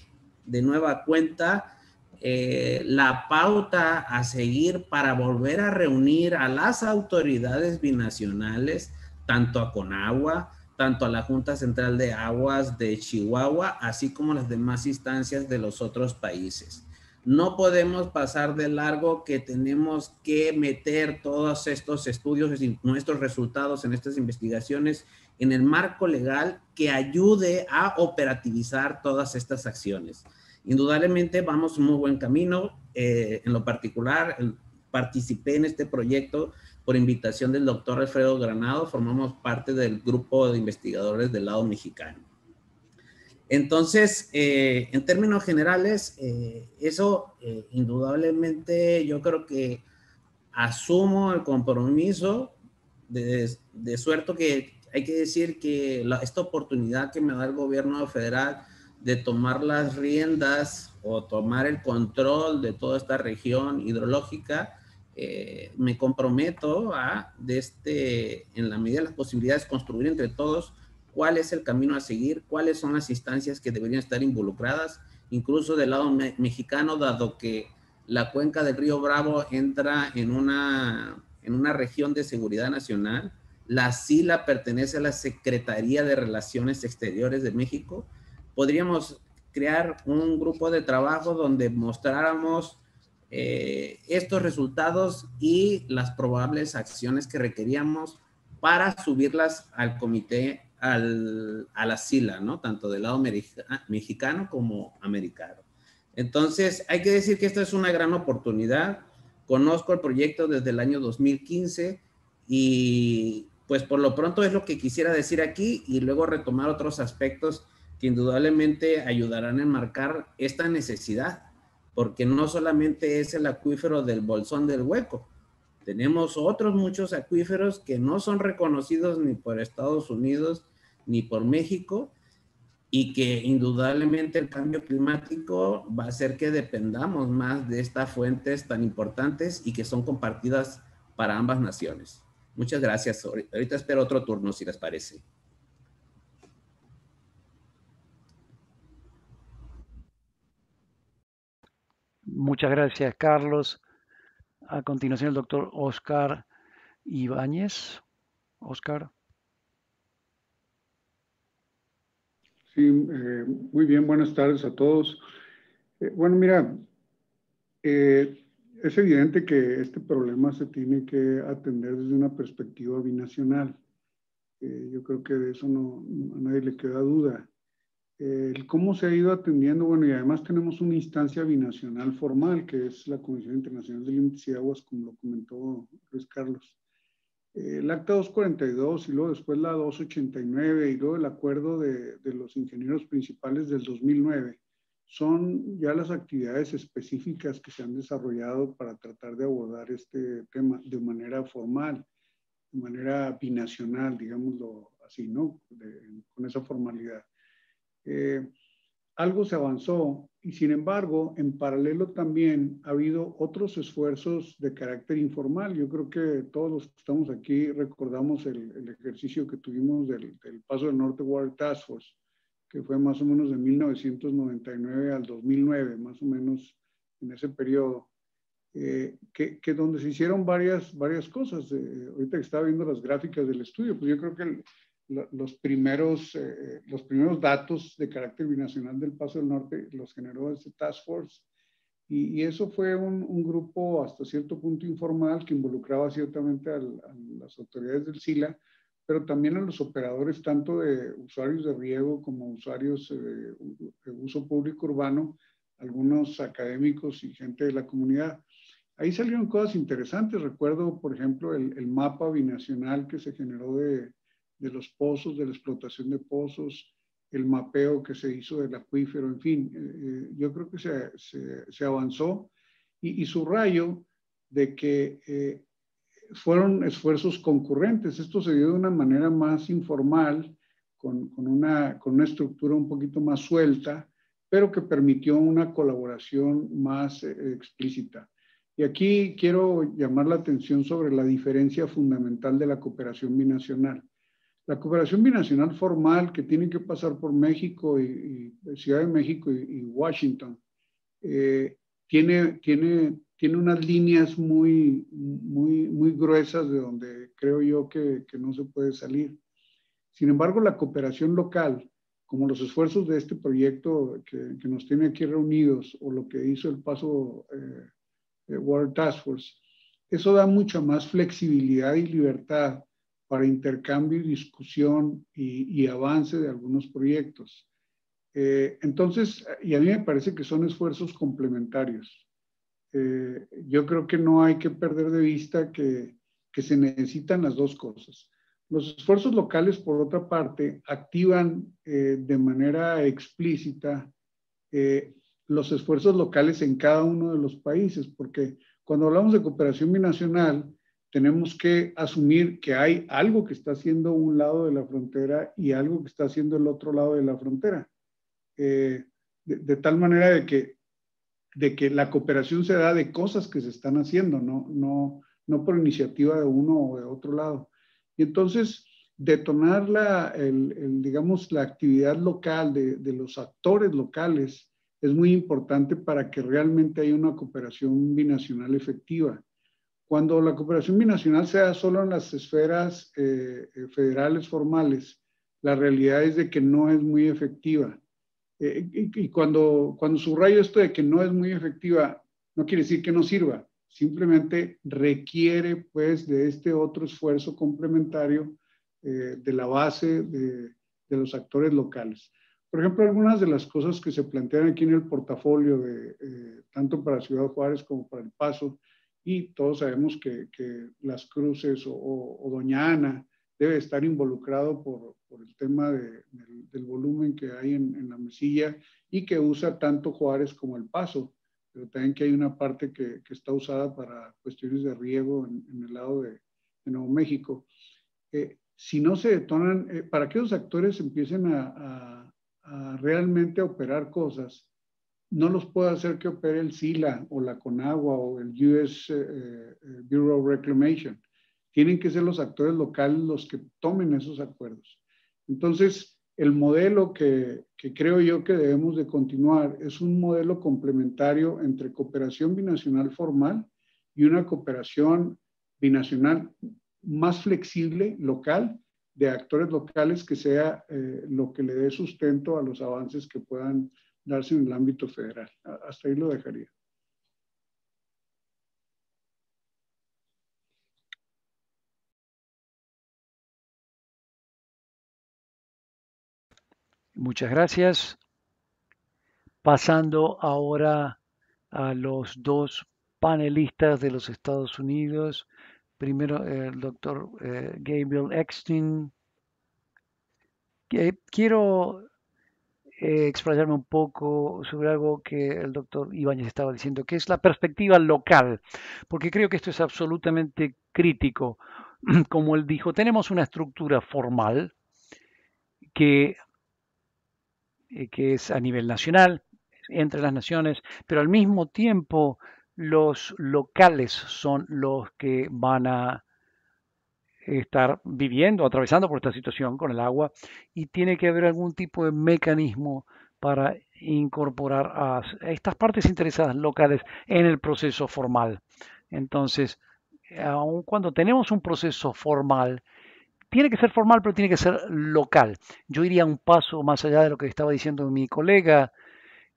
de nueva cuenta eh, la pauta a seguir para volver a reunir a las autoridades binacionales, tanto a Conagua, tanto a la Junta Central de Aguas de Chihuahua, así como las demás instancias de los otros países. No podemos pasar de largo que tenemos que meter todos estos estudios y nuestros resultados en estas investigaciones en el marco legal que ayude a operativizar todas estas acciones. Indudablemente vamos un muy buen camino. Eh, en lo particular, participé en este proyecto por invitación del doctor Alfredo Granado. Formamos parte del grupo de investigadores del lado mexicano. Entonces, eh, en términos generales, eh, eso indudablemente yo creo que asumo el compromiso de, suerte que hay que decir que esta oportunidad que me da el gobierno federal de tomar las riendas o tomar el control de toda esta región hidrológica, eh, me comprometo a, de este, en la medida de las posibilidades, construir entre todos cuál es el camino a seguir, cuáles son las instancias que deberían estar involucradas, incluso del lado mexicano, dado que la cuenca del río Bravo entra en una, en una región de seguridad nacional, la SILA pertenece a la Secretaría de Relaciones Exteriores de México, podríamos crear un grupo de trabajo donde mostráramos eh, estos resultados y las probables acciones que requeríamos para subirlas al comité, al, a la SILA, ¿no? Tanto del lado mexicano como americano. Entonces, hay que decir que esta es una gran oportunidad. Conozco el proyecto desde el año 2015 y pues por lo pronto es lo que quisiera decir aquí y luego retomar otros aspectos que indudablemente ayudarán a enmarcar esta necesidad, porque no solamente es el acuífero del Bolsón del Hueco, tenemos otros muchos acuíferos que no son reconocidos ni por Estados Unidos ni por México y que indudablemente el cambio climático va a hacer que dependamos más de estas fuentes tan importantes y que son compartidas para ambas naciones. Muchas gracias. Ahorita espero otro turno si les parece. Muchas gracias, Carlos. A continuación, el doctor Oscar Ibáñez. Oscar. Sí, eh, muy bien, buenas tardes a todos. Eh, bueno, mira, eh, es evidente que este problema se tiene que atender desde una perspectiva binacional. yo creo que de eso no, a nadie le queda duda cómo se ha ido atendiendo, bueno, y además tenemos una instancia binacional formal, que es la Comisión Internacional de Límites y Aguas, como lo comentó Luis Carlos. Eh, el Acta 242 y luego después la 289 y luego el acuerdo de, los ingenieros principales del 2009 son ya las actividades específicas que se han desarrollado para tratar de abordar este tema de manera formal, de manera binacional, digámoslo así, ¿no? con esa formalidad. Eh, algo se avanzó y sin embargo, en paralelo también ha habido otros esfuerzos de carácter informal. Yo creo que todos los que estamos aquí recordamos el, ejercicio que tuvimos del, Paso del Norte Water Task Force, que fue más o menos de 1999 al 2009, más o menos en ese periodo, eh, que, que, donde se hicieron varias, varias cosas. Eh, ahorita que estaba viendo las gráficas del estudio, pues yo creo que el, los primeros, eh, eh, los primeros datos de carácter binacional del Paso del Norte los generó este Task Force. Y, eso fue un, grupo hasta cierto punto informal que involucraba ciertamente a las autoridades del SILA, pero también a los operadores, tanto de usuarios de riego como usuarios eh, de uso público urbano, algunos académicos y gente de la comunidad. Ahí salieron cosas interesantes. Recuerdo, por ejemplo, el, el mapa binacional que se generó de, de los pozos, de la explotación de pozos, el mapeo que se hizo del acuífero, en fin, eh, eh, yo creo que se, se, avanzó y, y, subrayo de que eh, fueron esfuerzos concurrentes. Esto se dio de una manera más informal, con, con, una, con una estructura un poquito más suelta, pero que permitió una colaboración más explícita. Y aquí quiero llamar la atención sobre la diferencia fundamental de la cooperación binacional la cooperación binacional formal que tiene que pasar por México y, pues, Ciudad de México y, Washington eh, tiene, tiene, tiene unas líneas muy, muy, muy gruesas de donde creo yo que, que, no se puede salir. Sin embargo, la cooperación local, como los esfuerzos de este proyecto que, que nos tiene aquí reunidos o lo que hizo el paso eh, eh, World Task Force, eso da mucha más flexibilidad y libertad para intercambio y discusión y, avance de algunos proyectos. Eh, entonces, y a mí me parece que son esfuerzos complementarios. Eh, yo creo que no hay que perder de vista que, se necesitan las dos cosas. Los esfuerzos locales, por otra parte, activan eh, de manera explícita los esfuerzos locales en cada uno de los países, porque cuando hablamos de cooperación binacional, tenemos que asumir que hay algo que está haciendo un lado de la frontera y algo que está haciendo el otro lado de la frontera. Eh, de, tal manera de que, de que la cooperación se da de cosas que se están haciendo, no, no, no por iniciativa de uno o de otro lado. Y entonces, detonar la, digamos, la actividad local de, de los actores locales es muy importante para que realmente haya una cooperación binacional efectiva. Cuando la cooperación binacional sea solo en las esferas eh, eh, federales formales, la realidad es de que no es muy efectiva. Eh, y, cuando, cuando subrayo esto de que no es muy efectiva, no quiere decir que no sirva, simplemente requiere pues de este otro esfuerzo complementario de la base de, de, los actores locales. Por ejemplo, algunas de las cosas que se plantean aquí en el portafolio, de, tanto para Ciudad Juárez como para El Paso, y todos sabemos que, que Las Cruces o, Doña Ana debe estar involucrado por, por el tema de, del, volumen que hay en, en, la mesilla y que usa tanto Juárez como El Paso, pero también que hay una parte que, que está usada para cuestiones de riego en, el lado de, Nuevo México. Eh, si no se detonan, eh, para que los actores empiecen a, a, a realmente operar cosas, no los puede hacer que opere el SILA o la CONAGUA o el US eh, eh, Bureau of Reclamation. Tienen que ser los actores locales los que tomen esos acuerdos. Entonces, el modelo que, creo yo que debemos de continuar es un modelo complementario entre cooperación binacional formal y una cooperación binacional más flexible, local, de actores locales que sea eh, lo que le dé sustento a los avances que puedan darse en el ámbito federal. Hasta ahí lo dejaría. Muchas gracias. Pasando ahora a los dos panelistas de los Estados Unidos. Primero el doctor eh, Gabriel Eckstein. quiero eh, un poco sobre algo que el doctor Ibáñez estaba diciendo, que es la perspectiva local, porque creo que esto es absolutamente crítico. Como él dijo, tenemos una estructura formal eh, que es a nivel nacional, entre las naciones, pero al mismo tiempo los locales son los que van a estar viviendo, atravesando por esta situación con el agua y tiene que haber algún tipo de mecanismo para incorporar a estas partes interesadas locales en el proceso formal. Entonces, aun cuando tenemos un proceso formal, tiene que ser formal, pero tiene que ser local. Yo iría un paso más allá de lo que estaba diciendo mi colega.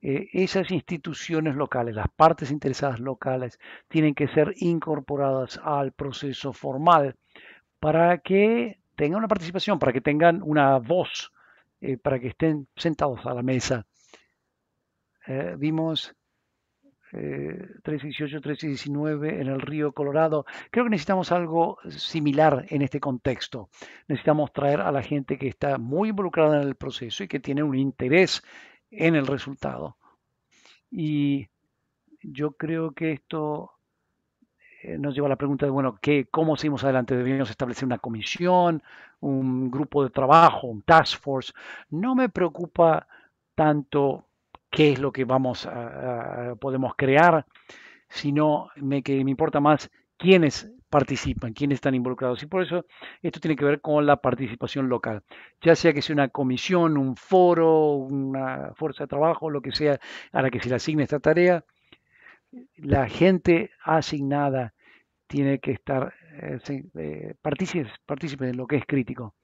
Eh, esas instituciones locales, las partes interesadas locales, tienen que ser incorporadas al proceso formal para que tengan una participación, para que tengan una voz, eh, para que estén sentados a la mesa. Eh, vimos 318, eh, 319 en el río Colorado. Creo que necesitamos algo similar en este contexto. Necesitamos traer a la gente que está muy involucrada en el proceso y que tiene un interés en el resultado. Y yo creo que esto eh, nos lleva a la pregunta de, bueno, ¿qué, ¿cómo seguimos adelante? ¿Debemos establecer una comisión, un grupo de trabajo, un task force? No me preocupa tanto qué es lo que vamos podemos crear, sino que me importa más quiénes participan, quiénes están involucrados. Y por eso esto tiene que ver con la participación local. Ya sea que sea una comisión, un foro, una fuerza de trabajo, lo que sea, a la que se le asigne esta tarea, la gente asignada tiene que estar eh, eh partícipes, de lo que es crítico.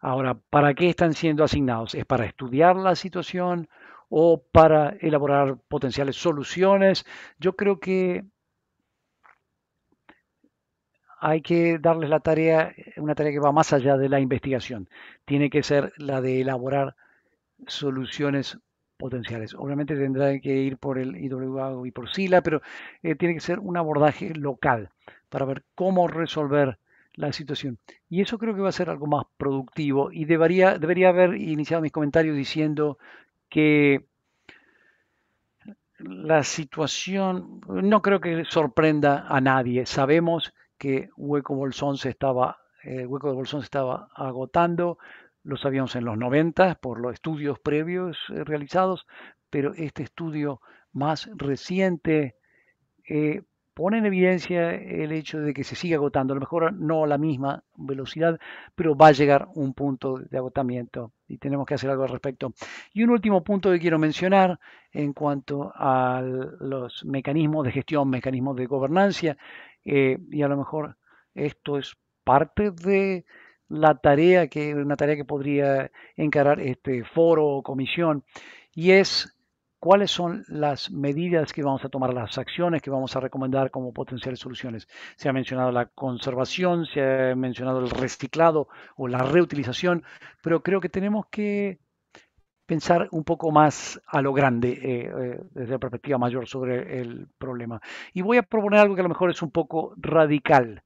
Ahora, ¿para qué están siendo asignados? ¿Es para estudiar la situación o para elaborar potenciales soluciones? Yo creo que hay que darles la tarea, una tarea que va más allá de la investigación. Tiene que ser la de elaborar soluciones potenciales. Obviamente tendrá que ir por el IWA y por SILA, pero eh, tiene que ser un abordaje local para ver cómo resolver la situación. Y eso creo que va a ser algo más productivo y debería, debería haber iniciado mis comentarios diciendo que la situación no creo que sorprenda a nadie. Sabemos que Hueco Bolsón se estaba, eh, Hueco de Bolsón se estaba agotando, lo sabíamos en los 90 por los estudios previos eh, realizados, pero este estudio más reciente eh, pone en evidencia el hecho de que se sigue agotando, a lo mejor no a la misma velocidad, pero va a llegar un punto de agotamiento y tenemos que hacer algo al respecto. Y un último punto que quiero mencionar en cuanto a los mecanismos de gestión, mecanismos de gobernancia, eh, y a lo mejor esto es parte de la tarea que una tarea que podría encarar este foro o comisión y es cuáles son las medidas que vamos a tomar, las acciones que vamos a recomendar como potenciales soluciones. Se ha mencionado la conservación, se ha mencionado el reciclado o la reutilización, pero creo que tenemos que pensar un poco más a lo grande eh, eh, desde la perspectiva mayor sobre el problema. Y voy a proponer algo que a lo mejor es un poco radical.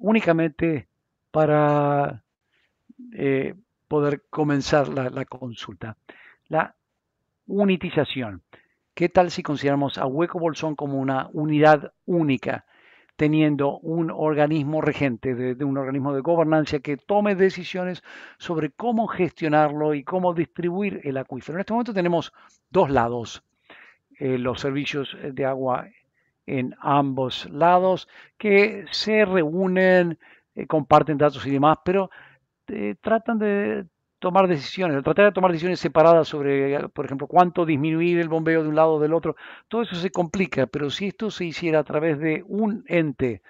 Únicamente para eh, poder comenzar la, consulta. La unitización. ¿Qué tal si consideramos a Hueco Bolsón como una unidad única, teniendo un organismo regente, de, un organismo de gobernancia que tome decisiones sobre cómo gestionarlo y cómo distribuir el acuífero? En este momento tenemos dos lados, eh, los servicios de agua en ambos lados, que se reúnen, eh, comparten datos y demás, pero eh, tratan de tomar decisiones, tratar de tomar decisiones separadas sobre, por ejemplo, cuánto disminuir el bombeo de un lado o del otro, todo eso se complica, pero si esto se hiciera a través de un ente,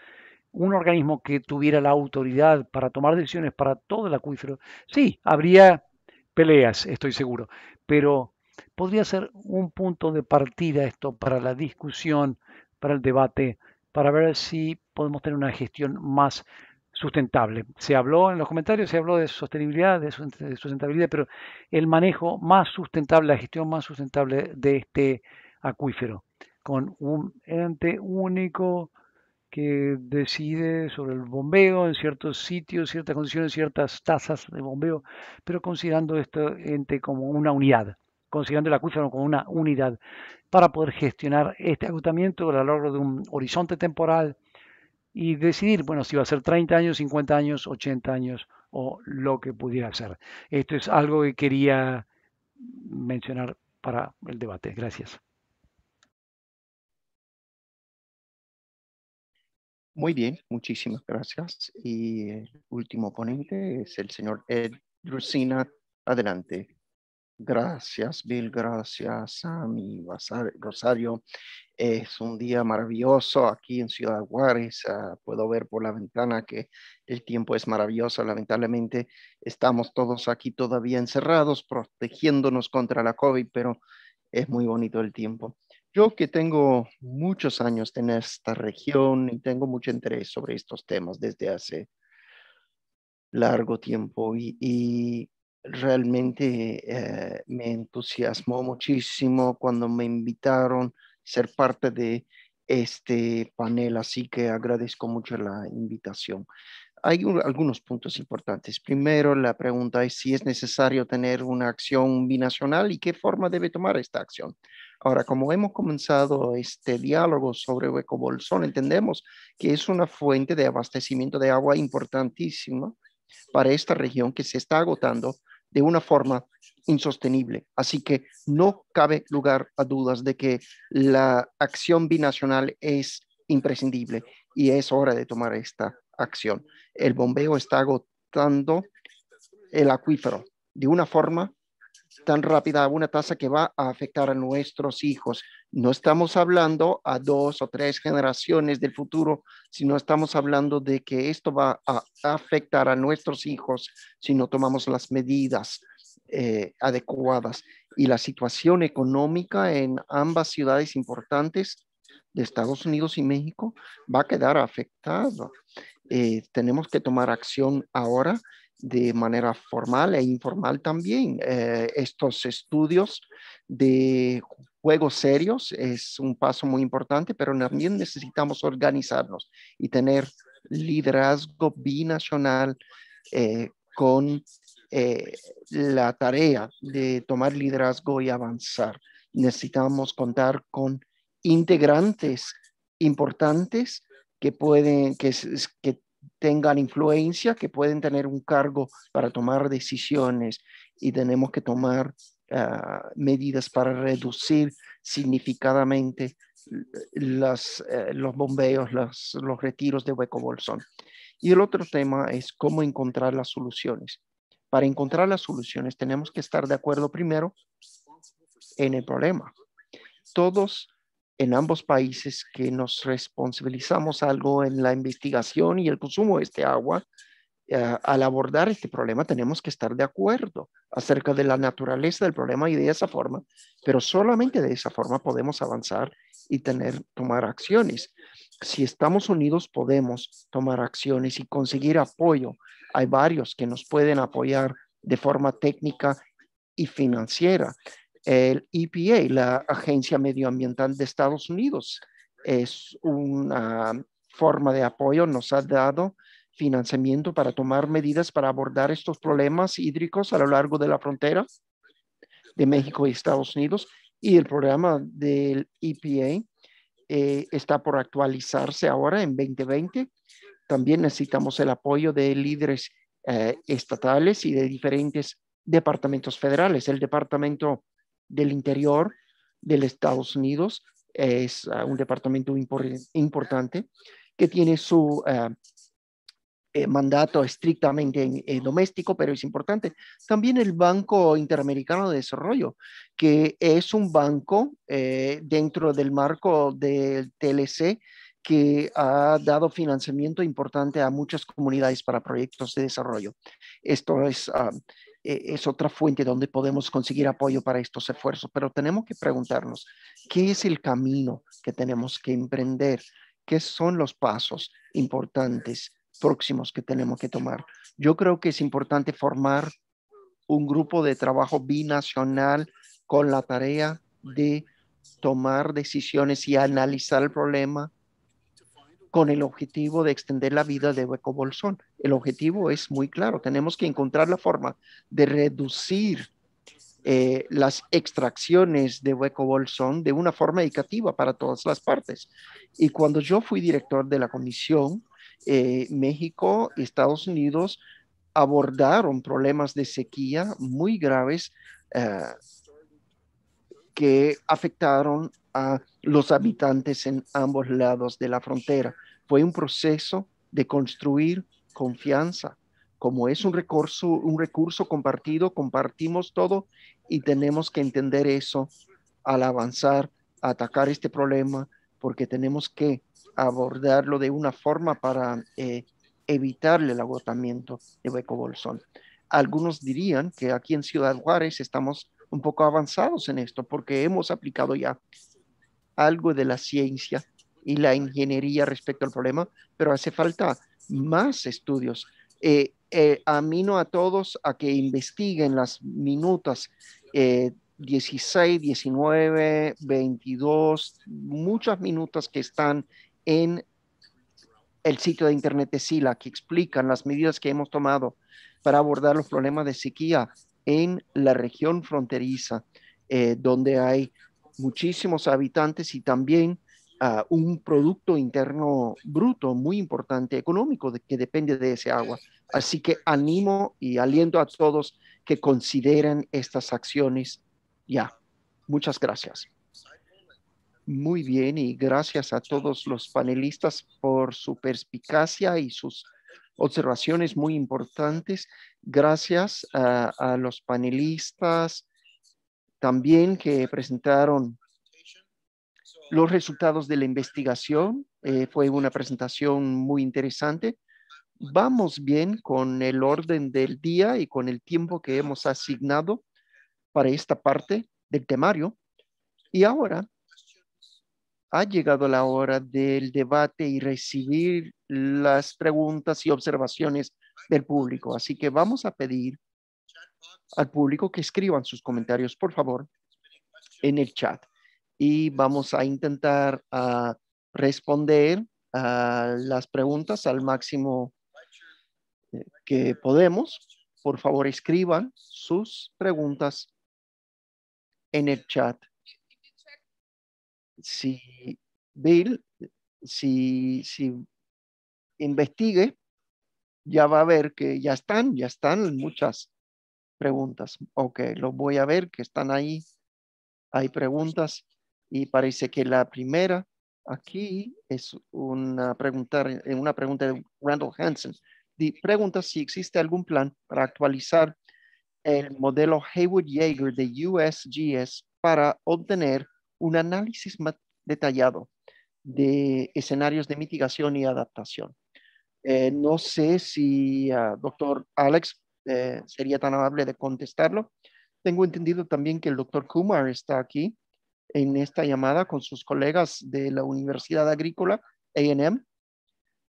un organismo que tuviera la autoridad para tomar decisiones para todo el acuífero, sí, habría peleas, estoy seguro, pero podría ser un punto de partida esto para la discusión, para el debate, para ver si podemos tener una gestión más sustentable. Se habló en los comentarios, se habló de sostenibilidad, de sustentabilidad, pero el manejo más sustentable, la gestión más sustentable de este acuífero, con un ente único que decide sobre el bombeo en ciertos sitios, ciertas condiciones, ciertas tasas de bombeo, pero considerando este ente como una unidad, considerando el acuífero como una unidad, para poder gestionar este agotamiento a lo largo de un horizonte temporal, y decidir, bueno, si va a ser 30 años, 50 años, 80 años o lo que pudiera ser. Esto es algo que quería mencionar para el debate. Gracias. Muy bien, muchísimas gracias. Y el eh, último ponente es el señor Ed Rusina. Adelante. Gracias, Bill, gracias, Sammy, Rosario. Es un día maravilloso aquí en Ciudad Juárez. Ah, puedo ver por la ventana que el tiempo es maravilloso. Lamentablemente estamos todos aquí todavía encerrados, protegiéndonos contra la COVID, pero es muy bonito el tiempo. Yo que tengo muchos años en esta región y tengo mucho interés sobre estos temas desde hace largo tiempo y realmente eh, me entusiasmó muchísimo cuando me invitaron a ser parte de este panel, así que agradezco mucho la invitación. Hay algunos puntos importantes. Primero, la pregunta es si es necesario tener una acción binacional y qué forma debe tomar esta acción. Ahora, como hemos comenzado este diálogo sobre Hueco Bolsón, entendemos que es una fuente de abastecimiento de agua importantísima para esta región que se está agotando de una forma insostenible. Así que no cabe lugar a dudas de que la acción binacional es imprescindible y es hora de tomar esta acción. El bombeo está agotando el acuífero de una forma tan rápida, a una tasa que va a afectar a nuestros hijos, no estamos hablando a dos o tres generaciones del futuro, sino estamos hablando de que esto va a afectar a nuestros hijos si no tomamos las medidas eh, adecuadas. Y la situación económica en ambas ciudades importantes de Estados Unidos y México va a quedar afectada. Eh, tenemos que tomar acción ahora de manera formal e informal también. Eh, estos estudios de juegos serios es un paso muy importante, pero también necesitamos organizarnos y tener liderazgo binacional eh, con eh, la tarea de tomar liderazgo y avanzar. Necesitamos contar con integrantes importantes que pueden, que tengan influencia, que pueden tener un cargo para tomar decisiones y tenemos que tomar Ah, medidas para reducir significadamente eh, eh, los bombeos, los retiros de hueco bolsón. Y el otro tema es cómo encontrar las soluciones. Para encontrar las soluciones tenemos que estar de acuerdo primero en el problema. Todos en ambos países que nos responsabilizamos algo en la investigación y el consumo de este agua, eh, al abordar este problema tenemos que estar de acuerdo acerca de la naturaleza del problema y de esa forma, pero solamente de esa forma podemos avanzar y tener, tomar acciones. Si estamos unidos podemos tomar acciones y conseguir apoyo. Hay varios que nos pueden apoyar de forma técnica y financiera. El EPA, la Agencia Medioambiental de Estados Unidos, es una forma de apoyo, nos ha dado financiamiento para tomar medidas para abordar estos problemas hídricos a lo largo de la frontera de México y Estados Unidos. Y el programa del EPA eh, está por actualizarse ahora en 2020. También necesitamos el apoyo de líderes eh, estatales y de diferentes departamentos federales. El Departamento del Interior de Estados Unidos es ah, un departamento importante que tiene su eh, eh, mandato estrictamente doméstico, pero es importante. También el Banco Interamericano de Desarrollo, que es un banco eh, dentro del marco del TLC que ha dado financiamiento importante a muchas comunidades para proyectos de desarrollo. Esto es, ah, e, es otra fuente donde podemos conseguir apoyo para estos esfuerzos, pero tenemos que preguntarnos, ¿qué es el camino que tenemos que emprender? ¿Qué son los pasos importantes? próximos que tenemos que tomar. Yo creo que es importante formar un grupo de trabajo binacional con la tarea de tomar decisiones y analizar el problema con el objetivo de extender la vida de Hueco Bolsón. El objetivo es muy claro, tenemos que encontrar la forma de reducir eh, las extracciones de Hueco Bolsón de una forma educativa para todas las partes. Y cuando yo fui director de la comisión, eh, México y Estados Unidos abordaron problemas de sequía muy graves eh, que afectaron a los habitantes en ambos lados de la frontera. Fue un proceso de construir confianza. Como es un recurso, un recurso compartido, compartimos todo y tenemos que entender eso al avanzar, atacar este problema, porque tenemos que abordarlo de una forma para eh, evitar el agotamiento de Hueco Bolsón. Algunos dirían que aquí en Ciudad Juárez estamos un poco avanzados en esto porque hemos aplicado ya algo de la ciencia y la ingeniería respecto al problema, pero hace falta más estudios. Eh, eh, amino a todos a que investiguen las minutas 16, 19, 22, muchas minutas que están en el sitio de internet de SILA que explican las medidas que hemos tomado para abordar los problemas de sequía en la región fronteriza, eh, donde hay muchísimos habitantes y también ah, un producto interno bruto muy importante económico que depende de ese agua. Así que animo y aliento a todos que consideren estas acciones ya. Muchas gracias. Muy bien, y gracias a todos los panelistas por su perspicacia y sus observaciones muy importantes. Gracias a, los panelistas también que presentaron los resultados de la investigación. Eh, fue una presentación muy interesante. Vamos bien con el orden del día y con el tiempo que hemos asignado para esta parte del temario. Y ahora ha llegado la hora del debate y recibir las preguntas y observaciones del público. Así que vamos a pedir al público que escriban sus comentarios, por favor, en el chat. Y vamos a intentar ah, responder a las preguntas al máximo eh, que podemos. Por favor, escriban sus preguntas en el chat si Bill, si, investigue, ya va a ver que ya están, ya están muchas preguntas. Ok, lo voy a ver que están ahí. Hay preguntas y parece que la primera aquí es una pregunta, eh, una pregunta de Randall Hansen. Pregunta si existe algún plan para actualizar el modelo Haywood-Jaeger de USGS para obtener un análisis más detallado de escenarios de mitigación y adaptación. Eh, no sé si, ah, doctor Alex, eh, sería tan amable de contestarlo. Tengo entendido también que el doctor Kumar está aquí en esta llamada con sus colegas de la Universidad Agrícola, AM,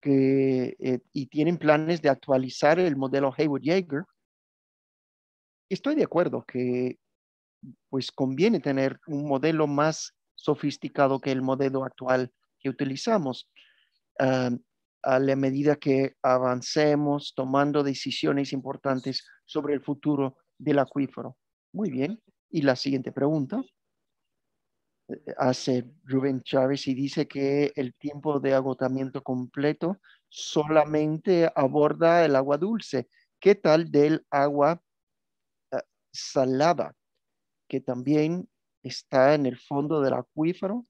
eh, y tienen planes de actualizar el modelo Hayward-Jaeger. Estoy de acuerdo que pues conviene tener un modelo más sofisticado que el modelo actual que utilizamos. Ah, a la medida que avancemos tomando decisiones importantes sobre el futuro del acuífero. Muy bien. Y la siguiente pregunta hace Rubén Chávez y dice que el tiempo de agotamiento completo solamente aborda el agua dulce. ¿Qué tal del agua ah, salada? que también está en el fondo del acuífero,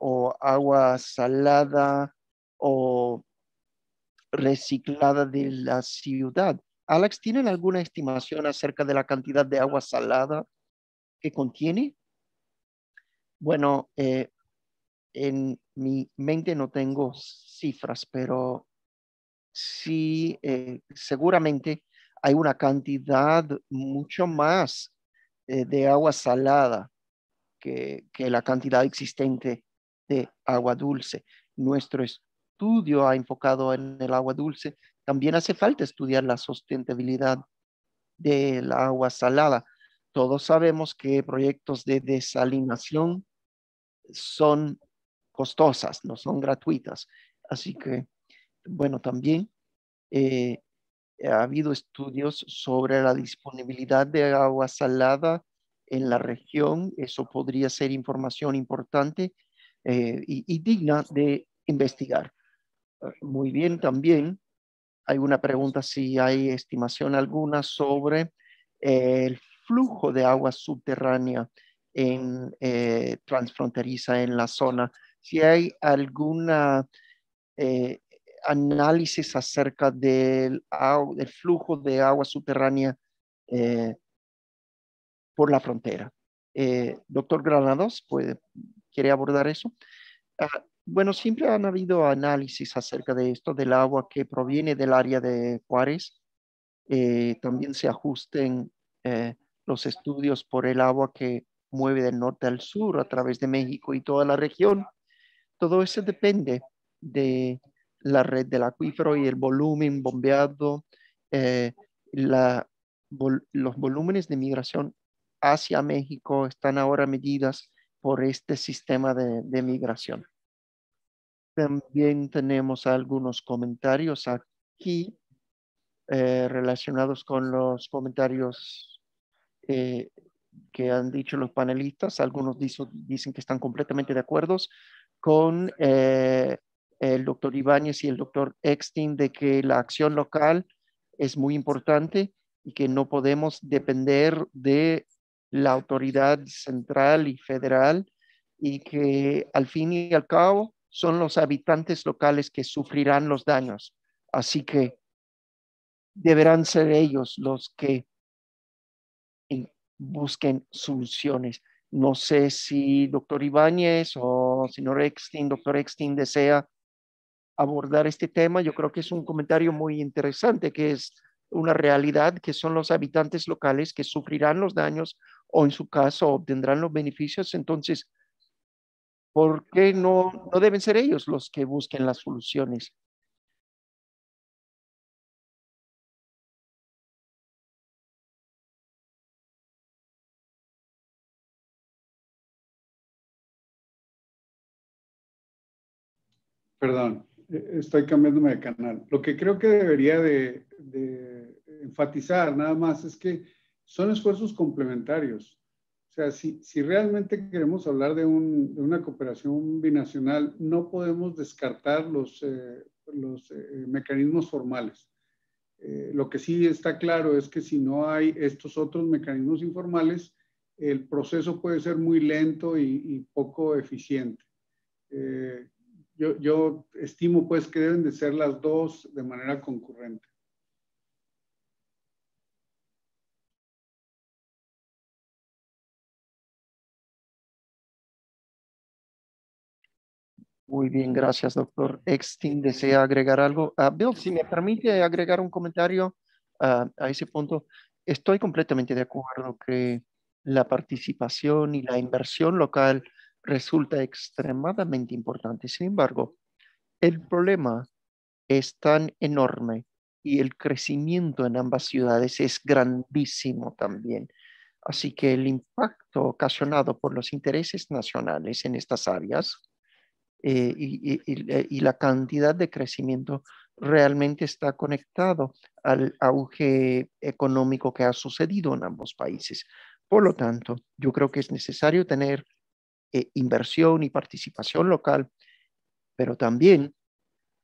o agua salada o reciclada de la ciudad. Alex, ¿tienen alguna estimación acerca de la cantidad de agua salada que contiene? Bueno, eh, en mi mente no tengo cifras, pero sí, eh, seguramente hay una cantidad mucho más eh, de agua salada que, la cantidad existente de agua dulce. Nuestro estudio ha enfocado en el agua dulce. También hace falta estudiar la sustentabilidad del agua salada. Todos sabemos que proyectos de desalinación son costosas, no son gratuitas. Así que, bueno, también eh, ha habido estudios sobre la disponibilidad de agua salada en la región. Eso podría ser información importante eh, y, digna de investigar. Ah, muy bien, también hay una pregunta si hay estimación alguna sobre eh, el flujo de agua subterránea en, eh, transfronteriza en la zona. Si hay alguna eh, análisis acerca del, flujo de agua subterránea eh, por la frontera. Eh, doctor Granados, puede, ¿quiere abordar eso? Ah, bueno, siempre han habido análisis acerca de esto, del agua que proviene del área de Juárez. Eh, también se ajusten los estudios por el agua que mueve del norte al sur a través de México y toda la región. Todo eso depende de la red del acuífero y el volumen bombeado, eh, los volúmenes de migración hacia México están ahora medidas por este sistema de, migración. También tenemos algunos comentarios aquí eh, relacionados con los comentarios eh, que han dicho los panelistas. Algunos dicen que están completamente de acuerdo con el doctor Ibáñez y el doctor Extin de que la acción local es muy importante y que no podemos depender de la autoridad central y federal y que al fin y al cabo son los habitantes locales que sufrirán los daños. Así que deberán ser ellos los que busquen soluciones. No sé si doctor Ibáñez o señor Extin, doctor Extin desea abordar este tema. Yo creo que es un comentario muy interesante, que es una realidad que son los habitantes locales que sufrirán los daños o en su caso obtendrán los beneficios. Entonces, ¿por qué no, no deben ser ellos los que busquen las soluciones? Perdón, eh, estoy cambiándome de canal. Lo que creo que debería de, enfatizar nada más es que son esfuerzos complementarios. O sea, si, si realmente queremos hablar de, un, de, una cooperación binacional, no podemos descartar los, eh, los eh, mecanismos formales. lo que sí está claro es que si no hay estos otros mecanismos informales, el proceso puede ser muy lento y, poco eficiente yo, estimo pues que deben de ser las dos de manera concurrente. Muy bien, gracias, doctor. Extin, ¿desea agregar algo? Ah, Bill, si me permite agregar un comentario ah, a ese punto. Estoy completamente de acuerdo que la participación y la inversión local resulta extremadamente importante. Sin embargo, el problema es tan enorme y el crecimiento en ambas ciudades es grandísimo también. Así que el impacto ocasionado por los intereses nacionales en estas áreas eh, eh, y, la cantidad de crecimiento realmente está conectado al auge económico que ha sucedido en ambos países. Por lo tanto, yo creo que es necesario tener eh, inversión y participación local, pero también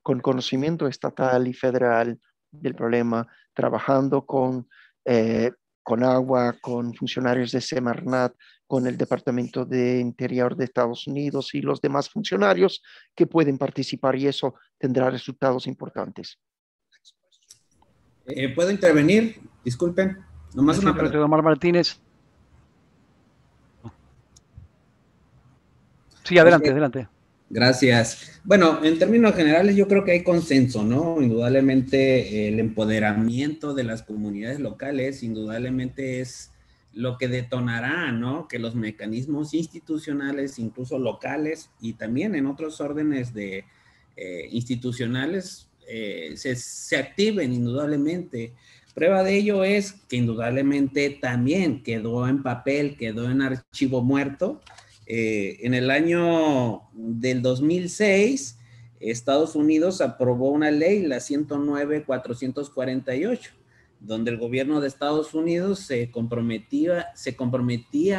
con conocimiento estatal y federal del problema, trabajando con, eh, con agua, con funcionarios de Semarnat, con el Departamento de Interior de Estados Unidos y los demás funcionarios que pueden participar y eso tendrá resultados importantes. Eh, ¿Puedo intervenir? Disculpen. Nomás más una pregunta. Omar Martínez. Sí, adelante, adelante. Gracias. Bueno, en términos generales yo creo que hay consenso, ¿no? Indudablemente el empoderamiento de las comunidades locales, indudablemente es lo que detonará, ¿no? Que los mecanismos institucionales, incluso locales y también en otros órdenes de eh, institucionales, eh, se activen indudablemente. Prueba de ello es que indudablemente también quedó en papel, quedó en archivo muerto eh, en el año del 2006, Estados Unidos aprobó una ley, la 109-448, donde el gobierno de Estados Unidos se comprometía,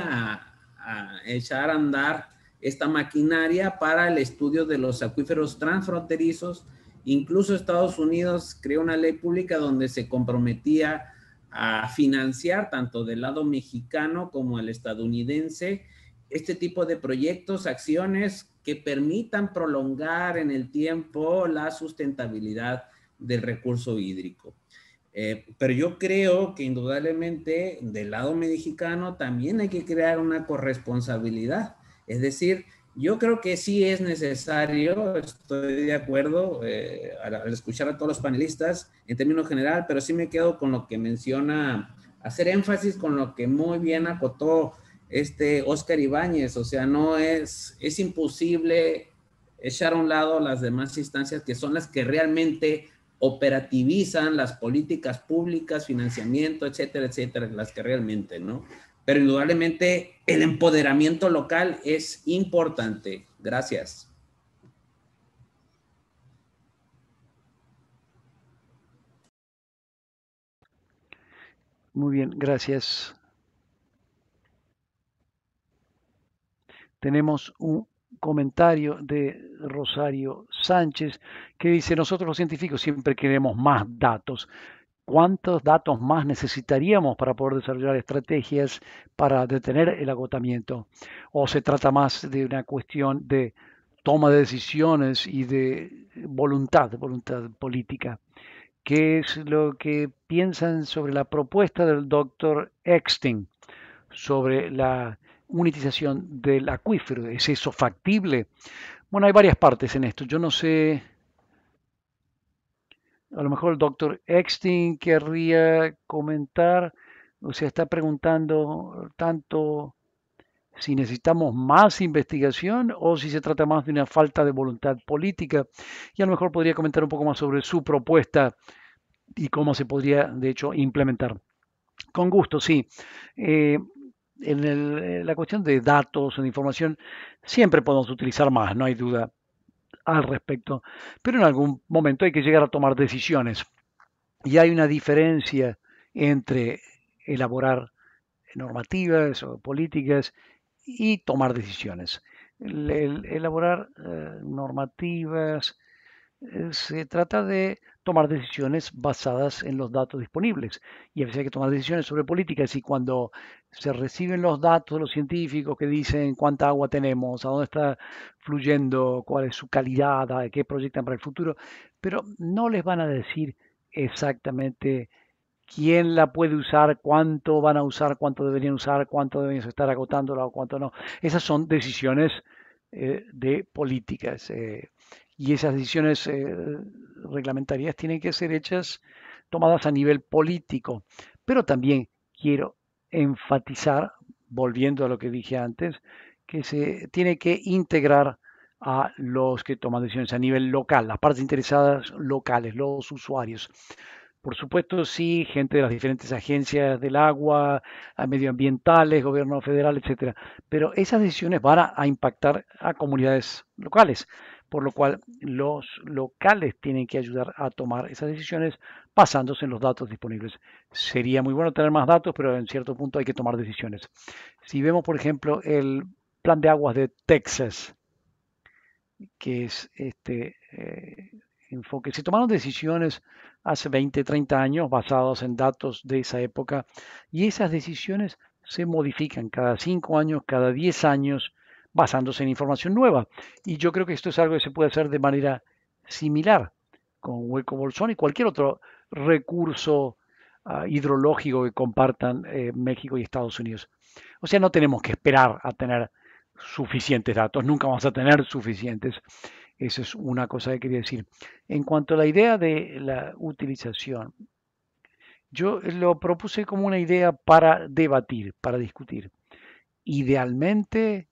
a, a echar a andar esta maquinaria para el estudio de los acuíferos transfronterizos. Incluso Estados Unidos creó una ley pública donde se comprometía a financiar tanto del lado mexicano como el estadounidense este tipo de proyectos, acciones que permitan prolongar en el tiempo la sustentabilidad del recurso hídrico. Eh, pero yo creo que indudablemente del lado mexicano también hay que crear una corresponsabilidad. Es decir, yo creo que sí es necesario, estoy de acuerdo eh, al, escuchar a todos los panelistas en términos general, pero sí me quedo con lo que menciona, hacer énfasis con lo que muy bien acotó este Oscar Ibáñez, o sea, no es, es imposible echar a un lado las demás instancias que son las que realmente operativizan las políticas públicas, financiamiento, etcétera, etcétera, las que realmente, ¿no? Pero indudablemente el empoderamiento local es importante. Gracias. Muy bien, gracias. tenemos un comentario de Rosario Sánchez que dice, nosotros los científicos siempre queremos más datos. ¿Cuántos datos más necesitaríamos para poder desarrollar estrategias para detener el agotamiento? ¿O se trata más de una cuestión de toma de decisiones y de voluntad, voluntad política? ¿Qué es lo que piensan sobre la propuesta del doctor Ekstein sobre la unitización del acuífero. ¿Es eso factible? Bueno, hay varias partes en esto. Yo no sé. A lo mejor el doctor Eckstein querría comentar. O sea, está preguntando tanto si necesitamos más investigación o si se trata más de una falta de voluntad política. Y a lo mejor podría comentar un poco más sobre su propuesta y cómo se podría, de hecho, implementar. Con gusto, sí. Eh, en, el, eh, la cuestión de datos o de información siempre podemos utilizar más, no hay duda al respecto, pero en algún momento hay que llegar a tomar decisiones. Y hay una diferencia entre elaborar normativas o políticas y tomar decisiones. El, elaborar eh, normativas eh, se trata de tomar decisiones basadas en los datos disponibles. Y a veces hay que tomar decisiones sobre políticas y cuando se reciben los datos de los científicos que dicen cuánta agua tenemos, a dónde está fluyendo, cuál es su calidad, qué proyectan para el futuro, pero no les van a decir exactamente quién la puede usar, cuánto van a usar, cuánto deberían usar, cuánto deben estar agotándola o cuánto no. Esas son decisiones eh, de políticas. Eh, y esas decisiones eh, reglamentarias tienen que ser hechas, tomadas a nivel político. Pero también quiero enfatizar, volviendo a lo que dije antes, que se tiene que integrar a los que toman decisiones a nivel local, las partes interesadas locales, los usuarios. Por supuesto, sí, gente de las diferentes agencias del agua, medioambientales, gobierno federal, etcétera. Pero esas decisiones van a impactar a comunidades locales por lo cual los locales tienen que ayudar a tomar esas decisiones basándose en los datos disponibles. Sería muy bueno tener más datos, pero en cierto punto hay que tomar decisiones. Si vemos, por ejemplo, el plan de aguas de Texas, que es este eh, enfoque, se tomaron decisiones hace 20, 30 años basados en datos de esa época y esas decisiones se modifican cada 5 años, cada 10 años basándose en información nueva. Y yo creo que esto es algo que se puede hacer de manera similar con Hueco Bolsón y cualquier otro recurso ah, hidrológico que compartan eh, México y Estados Unidos. O sea, no tenemos que esperar a tener suficientes datos, nunca vamos a tener suficientes. Esa es una cosa que quería decir. En cuanto a la idea de la utilización, yo lo propuse como una idea para debatir, para discutir. Idealmente,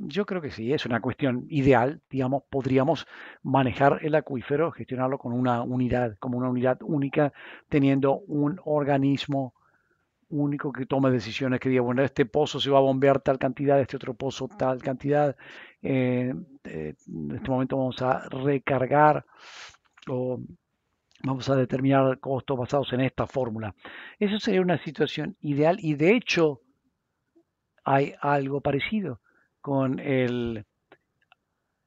yo creo que sí, es una cuestión ideal, digamos, podríamos manejar el acuífero, gestionarlo con una unidad, como una unidad única, teniendo un organismo único que tome decisiones, que diga, bueno, este pozo se va a bombear tal cantidad, este otro pozo tal cantidad, eh, eh, en este momento vamos a recargar o vamos a determinar costos basados en esta fórmula. Eso sería una situación ideal y de hecho hay algo parecido con el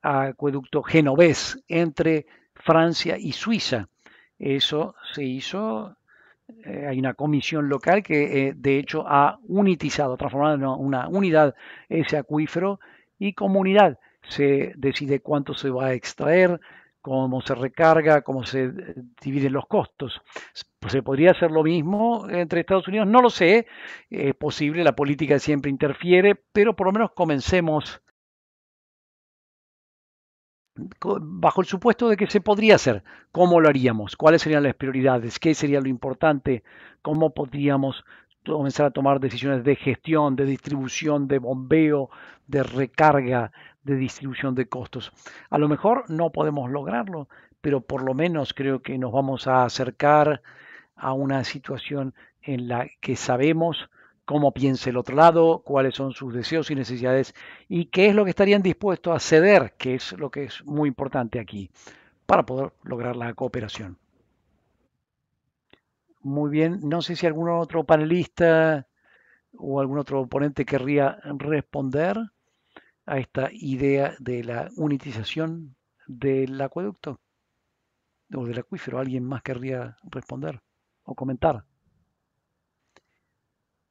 acueducto genovés entre Francia y Suiza. Eso se hizo, eh, hay una comisión local que eh, de hecho ha unitizado, transformado en una unidad ese acuífero y comunidad. Se decide cuánto se va a extraer, cómo se recarga, cómo se eh, dividen los costos. Pues, ¿Se podría hacer lo mismo entre Estados Unidos? No lo sé, es posible, la política siempre interfiere, pero por lo menos comencemos bajo el supuesto de que se podría hacer. ¿Cómo lo haríamos? ¿Cuáles serían las prioridades? ¿Qué sería lo importante? ¿Cómo podríamos comenzar a tomar decisiones de gestión, de distribución, de bombeo, de recarga, de distribución de costos. A lo mejor no podemos lograrlo, pero por lo menos creo que nos vamos a acercar a una situación en la que sabemos cómo piensa el otro lado, cuáles son sus deseos y necesidades y qué es lo que estarían dispuestos a ceder, que es lo que es muy importante aquí, para poder lograr la cooperación. Muy bien, no sé si algún otro panelista o algún otro ponente querría responder a esta idea de la unitización del acueducto o del acuífero. ¿Alguien más querría responder o comentar?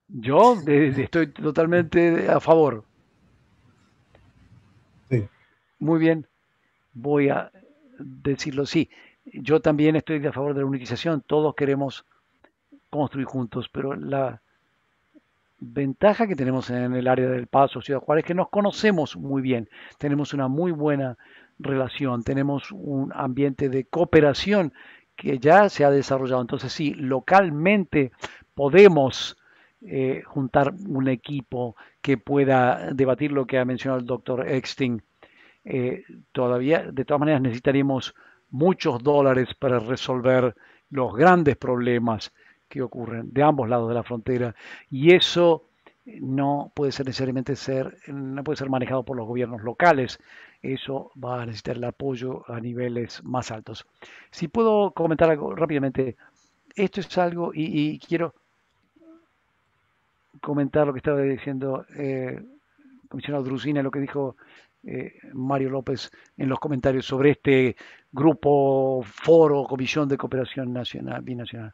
Yo estoy totalmente a favor. Muy bien, voy a decirlo sí. Yo también estoy a favor de la unitización. Todos queremos construir juntos, pero la ventaja que tenemos en el área del Paso, Ciudad Juárez, que nos conocemos muy bien, tenemos una muy buena relación, tenemos un ambiente de cooperación que ya se ha desarrollado. Entonces si localmente podemos eh, juntar un equipo que pueda debatir lo que ha mencionado el doctor Exting. Eh, todavía, de todas maneras, necesitaríamos muchos dólares para resolver los grandes problemas que ocurren de ambos lados de la frontera y eso eh, no puede ser necesariamente ser, no puede ser manejado por los gobiernos locales. Eso va a necesitar el apoyo a niveles más altos. Si puedo comentar algo rápidamente, esto es algo y, quiero comentar lo que estaba diciendo eh, comisionado Drusina, lo que dijo eh, Mario López en los comentarios sobre este grupo, foro, comisión de cooperación nacional, binacional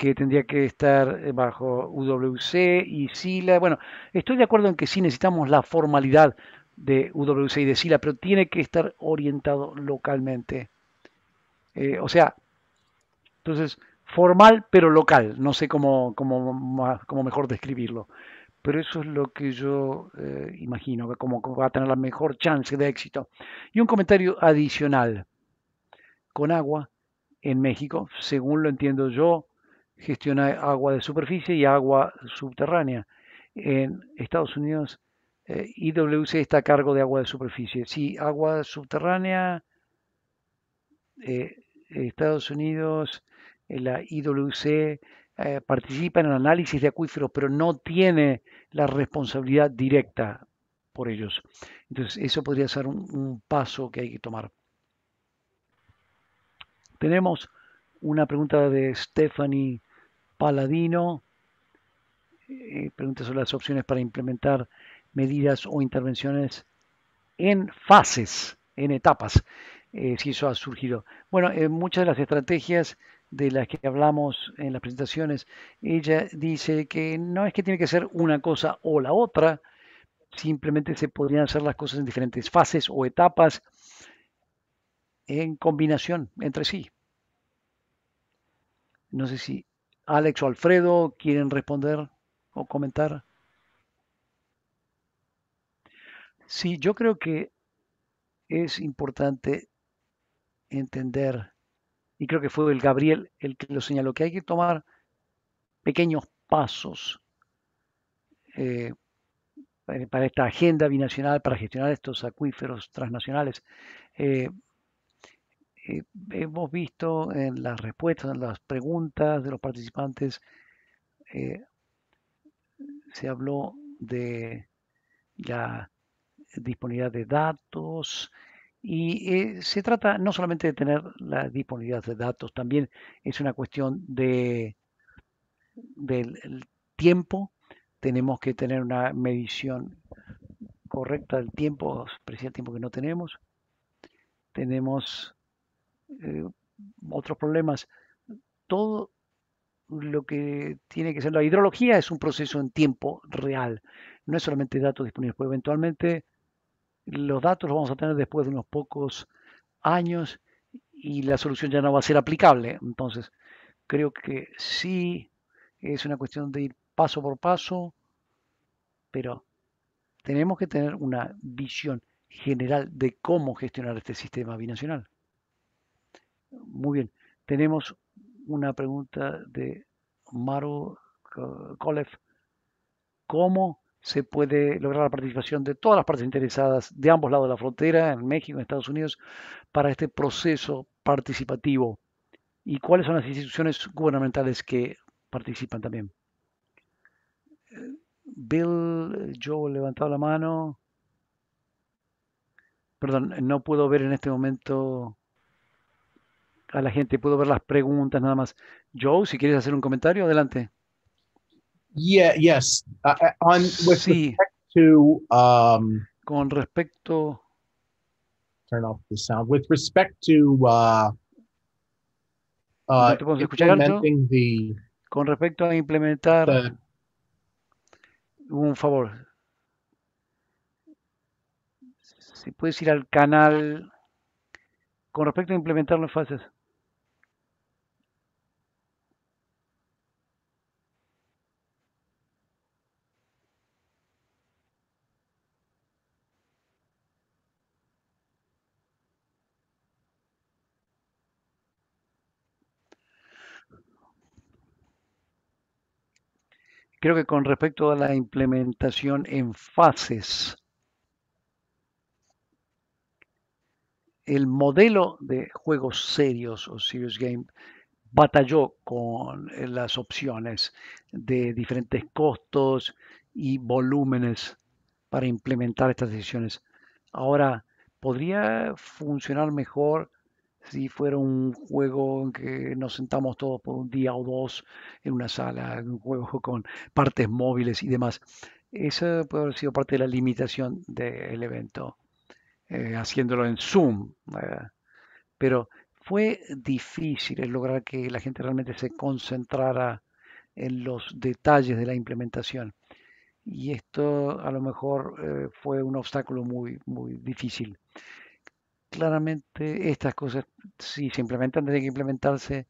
que tendría que estar eh, bajo UWC y SILA. Bueno, estoy de acuerdo en que sí necesitamos la formalidad de UWC y de SILA, pero tiene que estar orientado localmente. Eh, o sea, entonces, formal pero local, no sé cómo, mejor describirlo. Pero eso es lo que yo eh, imagino, que como va a tener la mejor chance de éxito. Y un comentario adicional. Con agua, en México, según lo entiendo yo, gestiona agua de superficie y agua subterránea. En Estados Unidos, eh, IWC está a cargo de agua de superficie. Sí, agua subterránea, eh, Estados Unidos, eh, la IWC participa en el análisis de acuíferos, pero no tiene la responsabilidad directa por ellos. Entonces, eso podría ser un, un paso que hay que tomar. Tenemos una pregunta de Stephanie Paladino. Eh, pregunta sobre las opciones para implementar medidas o intervenciones en fases, en etapas, eh, si eso ha surgido. Bueno, en eh, muchas de las estrategias de las que hablamos en las presentaciones, ella dice que no es que tiene que ser una cosa o la otra, simplemente se podrían hacer las cosas en diferentes fases o etapas en combinación entre sí. No sé si Alex o Alfredo, ¿quieren responder o comentar? Sí, yo creo que es importante entender, y creo que fue el Gabriel el que lo señaló, que hay que tomar pequeños pasos eh, para esta agenda binacional, para gestionar estos acuíferos transnacionales. Eh, eh, hemos visto en las respuestas, en las preguntas de los participantes, eh, se habló de la disponibilidad de datos y eh, se trata no solamente de tener la disponibilidad de datos, también es una cuestión de del tiempo. Tenemos que tener una medición correcta del tiempo, el tiempo que no tenemos. Tenemos eh, otros problemas. Todo lo que tiene que ser la hidrología es un proceso en tiempo real, no es solamente datos disponibles, pues eventualmente los datos los vamos a tener después de unos pocos años y la solución ya no va a ser aplicable. Entonces, creo que sí es una cuestión de ir paso por paso, pero tenemos que tener una visión general de cómo gestionar este sistema binacional. Muy bien. Tenemos una pregunta de Maru Kolev. ¿Cómo se puede lograr la participación de todas las partes interesadas de ambos lados de la frontera, en México, en Estados Unidos, para este proceso participativo? ¿Y cuáles son las instituciones gubernamentales que participan también? Eh, Bill, yo he levantado la mano. Perdón, no puedo ver en este momento a la gente, puedo ver las preguntas nada más. Joe, si quieres hacer un comentario, adelante. Yeah, yes. Uh, uh, on, with to, um, Con respecto. Turn off the sound. With respect to uh, uh implementing the, Con respecto a implementar. un favor. Si puedes ir al canal. Con respecto a implementar las fases. Creo que con respecto a la implementación en fases, el modelo de juegos serios o serious game batalló con eh, las opciones de diferentes costos y volúmenes para implementar estas decisiones. Ahora, podría funcionar mejor si fuera un juego en que nos sentamos todos por un día o dos en una sala, un juego con partes móviles y demás. Esa puede haber sido parte de la limitación del evento, eh, haciéndolo en Zoom. pero fue difícil lograr que la gente realmente se concentrara en los detalles de la implementación. Y esto a lo mejor eh, fue un obstáculo muy, muy difícil claramente estas cosas, si se implementan, tienen que implementarse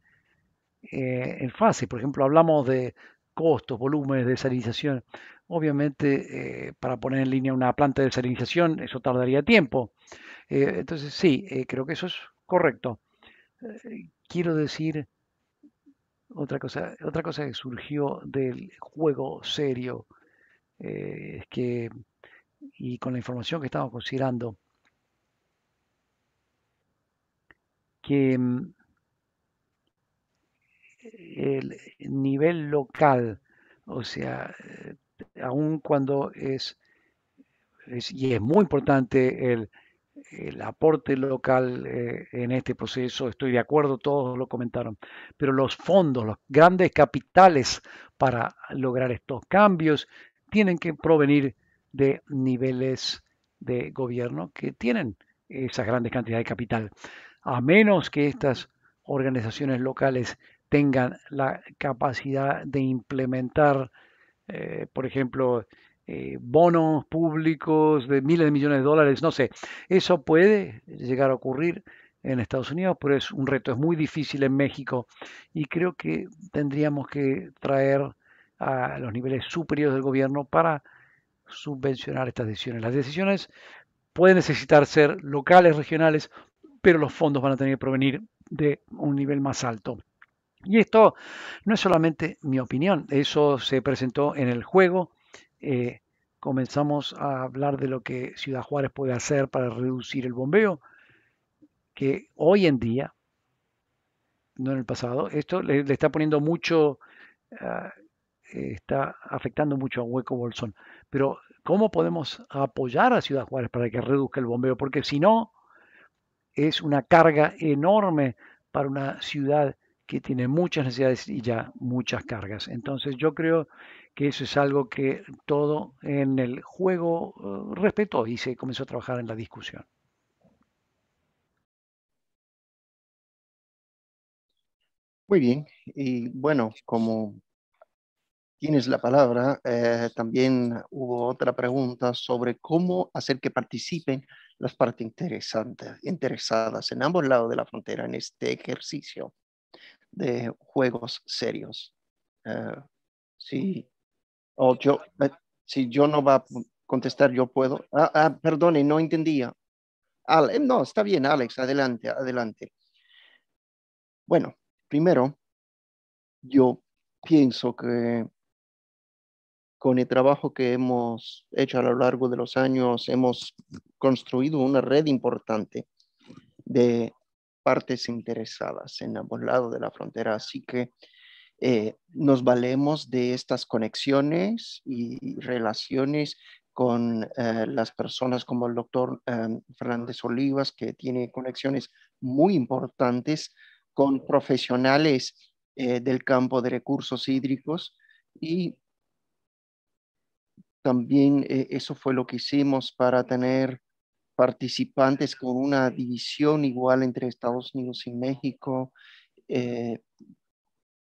eh, en fase. Por ejemplo, hablamos de costos, volúmenes de salinización. Obviamente, eh, para poner en línea una planta de salinización, eso tardaría tiempo. Eh, entonces, sí, creo que eso es correcto. quiero decir otra cosa, otra cosa que surgió del juego serio, es que, y con la información que estamos considerando, que mm, el nivel local, o sea, eh, aun cuando es, y es muy importante el, aporte local eh, en este proceso, estoy de acuerdo, todos lo comentaron, pero los fondos, los grandes capitales para lograr estos cambios tienen que provenir de niveles de gobierno que tienen esas grandes cantidades de capital a menos que estas organizaciones locales tengan la capacidad de implementar, eh, por ejemplo, eh, bonos públicos de miles de millones de dólares, no sé. Eso puede llegar a ocurrir en Estados Unidos, pero es un reto, es muy difícil en México y creo que tendríamos que traer a los niveles superiores del gobierno para subvencionar estas decisiones. Las decisiones pueden necesitar ser locales, regionales pero los fondos van a tener que provenir de un nivel más alto. Y esto no es solamente mi opinión, eso se presentó en el juego. Eh, comenzamos a hablar de lo que Ciudad Juárez puede hacer para reducir el bombeo, que hoy en día, no en el pasado, esto le, está poniendo mucho, ah, eh, está afectando mucho a Hueco Bolsón. Pero, ¿cómo podemos apoyar a Ciudad Juárez para que reduzca el bombeo? Porque si no, es una carga enorme para una ciudad que tiene muchas necesidades y ya muchas cargas. Entonces yo creo que eso es algo que todo en el juego uh, respetó y se comenzó a trabajar en la discusión. Muy bien, y bueno, como tienes la palabra, eh, también hubo otra pregunta sobre cómo hacer que participen las partes interesantes, interesadas en ambos lados de la frontera en este ejercicio de juegos serios. Ah, si, yo, eh, si yo no va a contestar, yo puedo. Ah, ah perdone, no entendía. no, está bien, Alex, adelante, adelante. Bueno, primero, yo pienso que con el trabajo que hemos hecho a lo largo de los años, hemos construido una red importante de partes interesadas en ambos lados de la frontera. Así que eh, nos valemos de estas conexiones y relaciones con eh, las personas como el doctor eh, Fernández Olivas, que tiene conexiones muy importantes con profesionales del campo de recursos hídricos y también eh, eso fue lo que hicimos para tener participantes con una división igual entre Estados Unidos y México. Eh,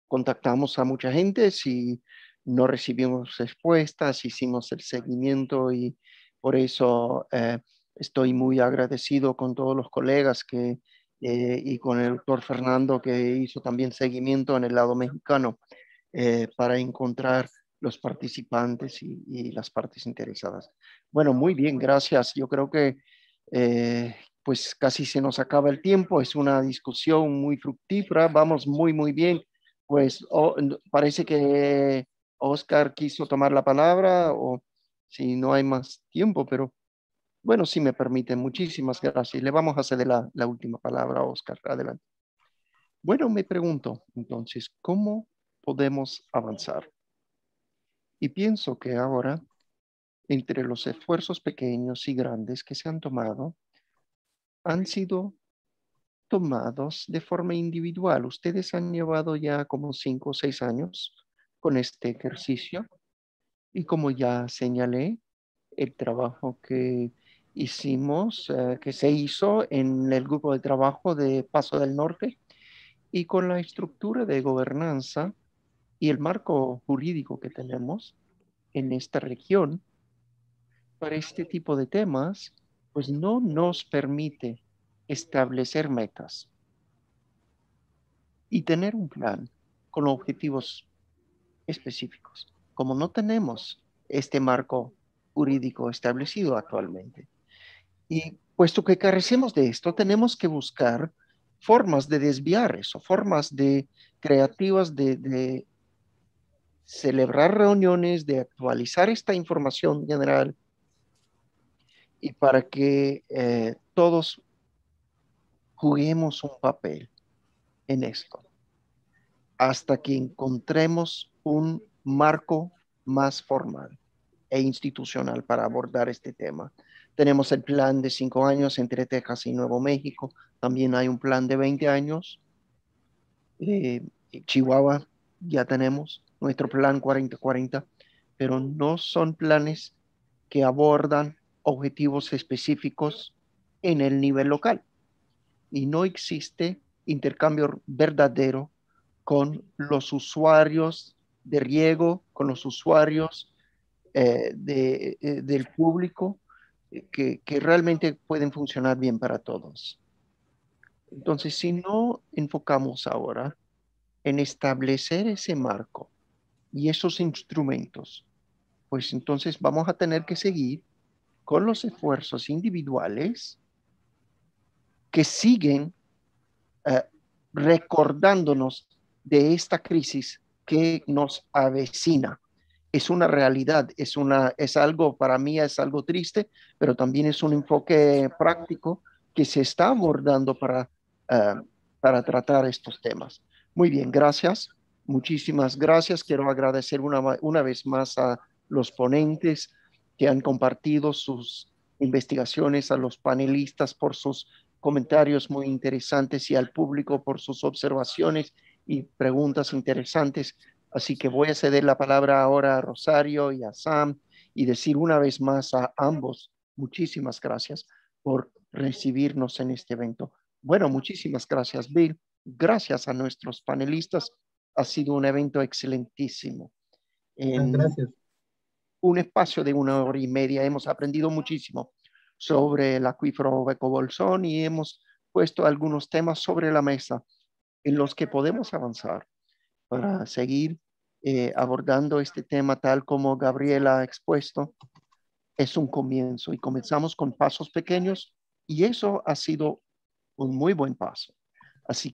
contactamos a mucha gente, si no recibimos respuestas, hicimos el seguimiento y por eso eh, estoy muy agradecido con todos los colegas que, y con el doctor Fernando que hizo también seguimiento en el lado mexicano para encontrar los participantes y, las partes interesadas. Bueno, muy bien, gracias. Yo creo que eh, pues casi se nos acaba el tiempo. Es una discusión muy fructífera. Vamos muy, muy bien. Pues oh, parece que Oscar quiso tomar la palabra o si no hay más tiempo, pero bueno, si me permite, muchísimas gracias. Le vamos a ceder la, la última palabra a Oscar. Adelante. Bueno, me pregunto entonces, ¿cómo podemos avanzar? Y pienso que ahora, entre los esfuerzos pequeños y grandes que se han tomado, han sido tomados de forma individual. Ustedes han llevado ya como cinco o seis años con este ejercicio y como ya señalé, el trabajo que hicimos, eh, que se hizo en el grupo de trabajo de Paso del Norte y con la estructura de gobernanza y el marco jurídico que tenemos en esta región para este tipo de temas, pues no nos permite establecer metas y tener un plan con objetivos específicos. Como no tenemos este marco jurídico establecido actualmente. Y puesto que carecemos de esto, tenemos que buscar formas de desviar eso, formas de creativas de, de celebrar reuniones, de actualizar esta información general y para que eh, todos juguemos un papel en esto hasta que encontremos un marco más formal e institucional para abordar este tema. Tenemos el plan de cinco años entre Texas y Nuevo México. También hay un plan de 20 años. Eh, Chihuahua ya tenemos nuestro plan 4040, pero no son planes que abordan objetivos específicos en el nivel local. Y no existe intercambio verdadero con los usuarios de riego, con los usuarios eh, eh, del público, eh, que realmente pueden funcionar bien para todos. Entonces, si no enfocamos ahora en establecer ese marco y esos instrumentos, pues entonces vamos a tener que seguir con los esfuerzos individuales que siguen eh, recordándonos de esta crisis que nos avecina. Es una realidad, es, una, es algo, para mí es algo triste, pero también es un enfoque práctico que se está abordando para, eh, para tratar estos temas. Muy bien, gracias. Muchísimas gracias. Quiero agradecer una, vez más a los ponentes que han compartido sus investigaciones, a los panelistas por sus comentarios muy interesantes y al público por sus observaciones y preguntas interesantes. Así que voy a ceder la palabra ahora a Rosario y a Sam y decir una vez más a ambos muchísimas gracias por recibirnos en este evento. Bueno, muchísimas gracias, Bill. Gracias a nuestros panelistas ha sido un evento excelentísimo. Gracias. Un espacio de una hora y media hemos aprendido muchísimo sobre el acuífero Beco y hemos puesto algunos temas sobre la mesa en los que podemos avanzar para seguir eh, abordando este tema tal como Gabriela ha expuesto. Es un comienzo y comenzamos con pasos pequeños y eso ha sido un muy buen paso. Así